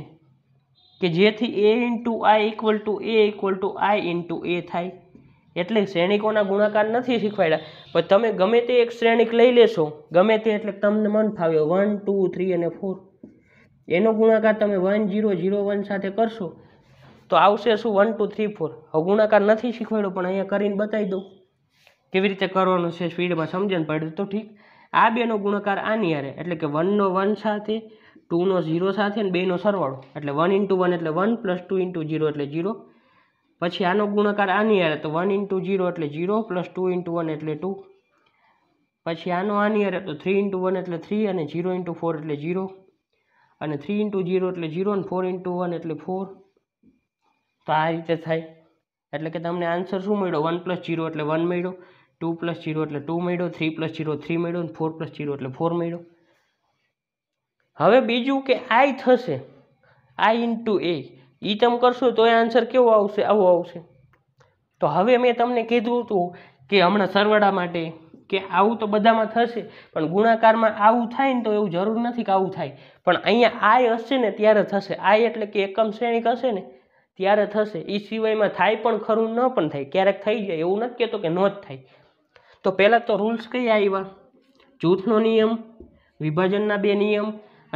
કે જેથી A into I equal to A equal to I into A થાય એટલે શ્રેણિકોના ગુણાકાર નથી શીખવાડ્યા પણ તમે ગમે તે એક શ્રેણિક લઈ લેશો ગમે તે એટલે તમને મન ફાવ્યો વન ટુ થ્રી અને ફોર એનો ગુણાકાર તમે વન જીરો જીરો વન સાથે કરશો તો આવશે શું વન ટુ થ્રી ફોર હવે ગુણાકાર નથી શીખવાડ્યો પણ અહીંયા કરીને બતાવી દઉં કેવી રીતે કરવાનું છે સ્પીડમાં સમજણ પડે તો ઠીક આ બેનો ગુણાકાર આની હારે એટલે કે વનનો વન સાથે ટુનો ઝીરો સાથે અને બેનો સરવાળો એટલે વન ઇન્ટુ વન એટલે one plus two into zero એટલે ઝીરો પછી આનો ગુણાકાર આની હારે તો વન ઇન્ટુ ઝીરો એટલે zero plus two into one એટલે ટુ પછી આનો આની હારે તો થ્રી ઇન્ટુ વન એટલે થ્રી અને ઝીરો ઇન્ટુ ફોર એટલે ઝીરો અને થ્રી ઇન્ટુ ઝીરો એટલે ઝીરો અને ફોર ઇન્ટુ વન એટલે ફોર તો આ રીતે થાય એટલે કે તમને આન્સર શું મળ્યો વન પ્લસ ઝીરો એટલે વન મળ્યો ટુ પ્લસ જીરો એટલે ટુ મળ્યો થ્રી પ્લસ જીરો થ્રી મળ્યો અને ફોર પ્લસ જીરો એટલે ફોર મળ્યો હવે બીજું કે આઈ થશે આઈ ઇન્ટુ એ એ તમે કરશો તો એ આન્સર કેવો આવશે આવો આવશે તો હવે મેં તમને કીધું હતું કે હમણાં સરવાળા માટે કે આવું તો બધામાં થશે પણ ગુણાકારમાં આવું થાય ને તો એવું જરૂર નથી કે આવું થાય પણ અહીંયા આય હશે ને ત્યારે થશે આય એટલે કે એકમ શ્રેણીક હશે ને ત્યારે થશે એ સિવાયમાં થાય પણ ખરું ન પણ થાય ક્યારેક થઈ જાય એવું નથી કહેતો કે ન જ થાય તો પહેલાં તો રૂલ્સ કઈ આવ્યા જૂથનો નિયમ વિભાજનના બે નિયમ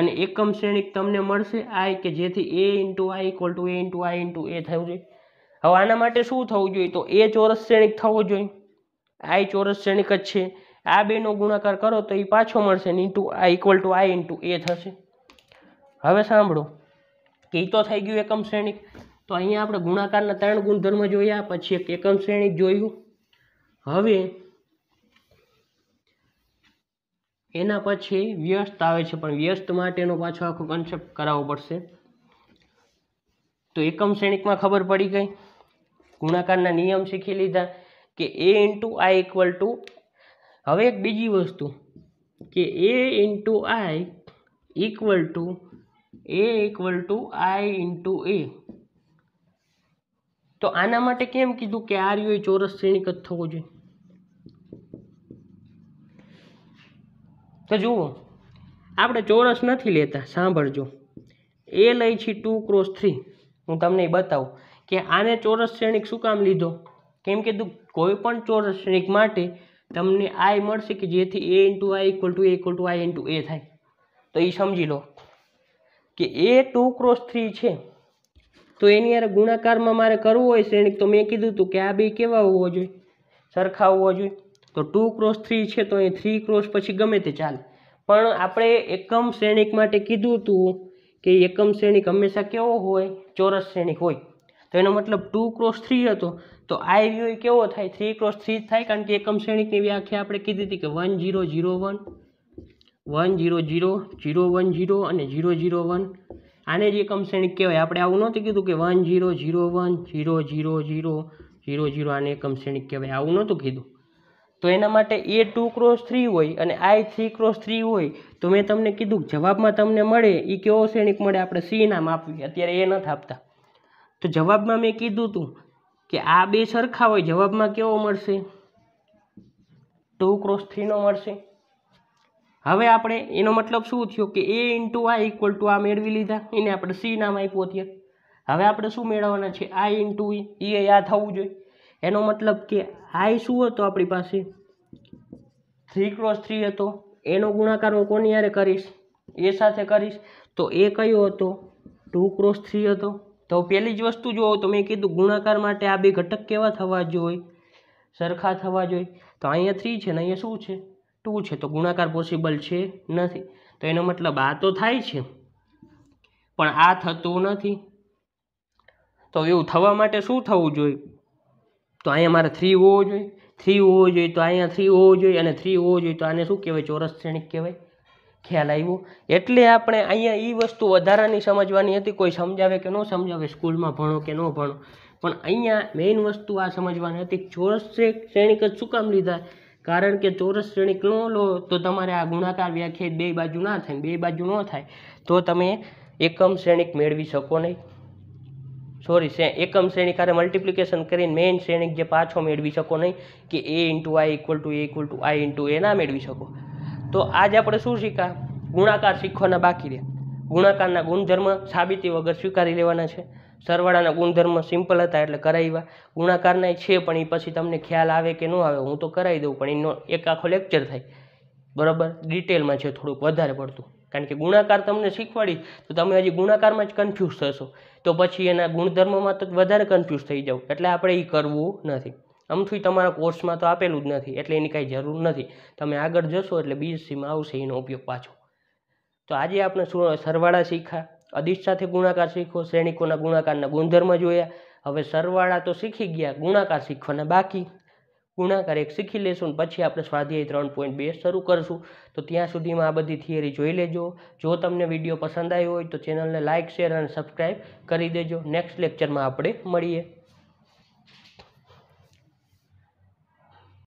અને એકમ શ્રેણીક તમને મળશે આઈ કે જેથી A into I equal to A into I into A થવું જોઈએ હવે આના માટે શું થવું જોઈએ તો એ ચોરસ શ્રેણીક થવો જોઈએ આઈ ચોરસ શ્રેણીક જ છે આ બેનો ગુણાકાર કરો તો એ પાછો મળશે ઇન્ટુ આ equal to I into A થશે હવે સાંભળો કે એ તો થઈ ગયું એકમ શ્રેણીક તો અહીંયા આપણે ગુણાકારના ત્રણ ગુણધર્મ જોયા પછી એક એકમ શ્રેણીક જોયું હવે એના પછી વ્યસ્ત આવે છે પણ વ્યસ્ત માટેનો પાછો આખો કન્સેપ્ટ કરાવવો પડશે તો એકમ શ્રેણીકમાં ખબર પડી ગઈ ગુણાકારના નિયમ શીખી લીધા કે A into I equal to હવે એક બીજી વસ્તુ કે A into I equal to A equal to I into A તો આના માટે કેમ કીધું કે આર એ ચોરસ શ્રેણીક જ થવો જોઈએ તો જુઓ આપણે ચોરસ નથી લેતા સાંભળજો એ લઈ છે ટુ ક્રોસ થ્રી હું તમને બતાવું કે આને ચોરસ શ્રેણિક શું કામ લીધો કેમ કે કોઈ પણ ચોરસ શ્રેણિક માટે તમને આઈ મળશે કે જેથી A into I equal to A equal to I into A થાય તો એ સમજી લો કે એ ટુ ક્રોસ થ્રી છે તો એની યાર ગુણાકારમાં મારે કરવું હોય શ્રેણિક તો મેં કીધું હતું કે આ બે કેવા હોવો જોઈએ સરખા હોવો જોઈએ તો ટુ ક્રોસ થ્રી છે તો અહીં થ્રી ક્રોસ પછી ગમે તે ચાલે પણ આપણે એકમ શ્રેણીક માટે કીધું હતું કે એકમ શ્રેણીક હંમેશા કેવો હોય ચોરસ શ્રેણીક હોય તો એનો મતલબ ટુ ક્રોસ થ્રી હતો તો આઈ વ્યૂ કેવો થાય થ્રી ક્રોસ થ્રી જ થાય કારણ કે એકમ શ્રેણીકની વ્યાખ્યા આપણે કીધી હતી કે one zero zero one one zero zero zero one zero અને ઝીરો ઝીરો વન આને જ એકમ શ્રેણીક કહેવાય આપણે આવું નહોતું કીધું કે one zero zero one zero zero zero zero zero આને એકમ શ્રેણીક કહેવાય આવું નહોતું કીધું તો એના માટે એ ટુ ક્રોસ થ્રી હોય અને આઈ થ્રી ક્રોસ થ્રી હોય તો મેં તમને કીધું જવાબમાં તમને મળે એ કેવો શ્રેણિક મળે આપણે સી નામ આપવી અત્યારે એ નથી આપતા તો જવાબમાં મેં કીધું હતું કે આ બે સરખા હોય જવાબમાં કેવો મળશે ટુ ક્રોસ થ્રીનો મળશે હવે આપણે એનો મતલબ શું થયો કે A into I equal to આ મેળવી લીધા એને આપણે સી નામ આપ્યું અત્યારે હવે આપણે શું મેળવવાના છે આ ઇન્ટુ e, e એ આ થવું જોઈએ એનો મતલબ કે હાઈ શું હતો આપણી પાસે થ્રી ક્રોસ થ્રી હતો એનો ગુણાકાર હું કોની યારે કરીશ એ સાથે કરીશ તો એ કયો હતો ટુ ક્રોસ થ્રી હતો તો પહેલી જ વસ્તુ જોવો તો મેં કીધું ગુણાકાર માટે આ બે ઘટક કેવા થવા જોઈએ સરખા થવા જોઈએ તો અહીંયા થ્રી છે ને અહીંયા શું છે ટુ છે તો ગુણાકાર પોસિબલ છે નથી તો એનો મતલબ આ તો થાય છે પણ આ થતું નથી તો એવું થવા માટે શું થવું જોઈએ તો અહીંયા મારે થ્રી હોવો જોઈએ થ્રી હોવો જોઈએ તો અહીંયા થ્રી હોવો જોઈએ અને થ્રી હોવો જોઈએ તો આને શું કહેવાય ચોરસ શ્રેણિક કહેવાય ખ્યાલ આવ્યો એટલે આપણે અહીંયા એ વસ્તુ વધારાની સમજવાની હતી કોઈ સમજાવે કે ન સમજાવે સ્કૂલમાં ભણો કે ન ભણો પણ અહીંયા મેઇન વસ્તુ આ સમજવાની હતી ચોરસ શ્રેણીક જ શું કામ લીધા કારણ કે ચોરસ શ્રેણીક ન લો તો તમારે આ ગુણાકાર વ્યાખ્યા બે બાજુ ના થાય બે બાજુ ન થાય તો તમે એકમ શ્રેણીક મેળવી શકો નહીં સોરી એકમ શ્રેણી કારે મલ્ટિપ્લિકેશન કરીને મેઇન શ્રેણી જે પાછો મેળવી શકો નહીં કે A into I equal to A equal to I into A ના મેળવી શકો તો આજે આપણે શું શીખ્યા ગુણાકાર શીખવાના બાકી રહે ગુણાકારના ગુણધર્મ સાબિતી વગર સ્વીકારી લેવાના છે સરવાળાના ગુણધર્મ સિમ્પલ હતા એટલે કરાવ્યા ગુણાકારના છે પણ એ પછી તમને ખ્યાલ આવે કે ન આવે હું તો કરાવી દઉં પણ એનો એક આખો લેક્ચર થાય બરાબર ડિટેલમાં છે થોડુંક વધારે પડતું કારણ કે ગુણાકાર તમને શીખવાડી તો તમે હજી ગુણાકારમાં જ કન્ફ્યુઝ થશો તો પછી એના ગુણધર્મમાં તો વધારે કન્ફ્યુઝ થઈ જાવ એટલે આપણે એ કરવું નથી આમથી તમારા કોર્સમાં તો આપેલું જ નથી એટલે એની કાંઈ જરૂર નથી તમે આગળ જશો એટલે બીએસસીમાં આવશે એનો ઉપયોગ પાછો તો આજે આપણે સરવાળા શીખ્યા અદિશ સાથે ગુણાકાર શીખો શ્રેણિકોના ગુણાકારના ગુણધર્મ જોયા હવે સરવાળા તો શીખી ગયા ગુણાકાર શીખવાના બાકી ગુણાકાર એક શીખી લેશું પછી આપણે સ્વાધ્યાય ત્રણ પોઈન્ટ બે શરૂ કરશું તો ત્યાં સુધીમાં આ બધી થિયરી જોઈ લેજો જો તમને વિડીયો પસંદ આવ્યો હોય તો ચેનલને લાઇક શેર અને સબસ્ક્રાઈબ કરી દેજો નેક્સ્ટ લેક્ચરમાં આપણે મળીએ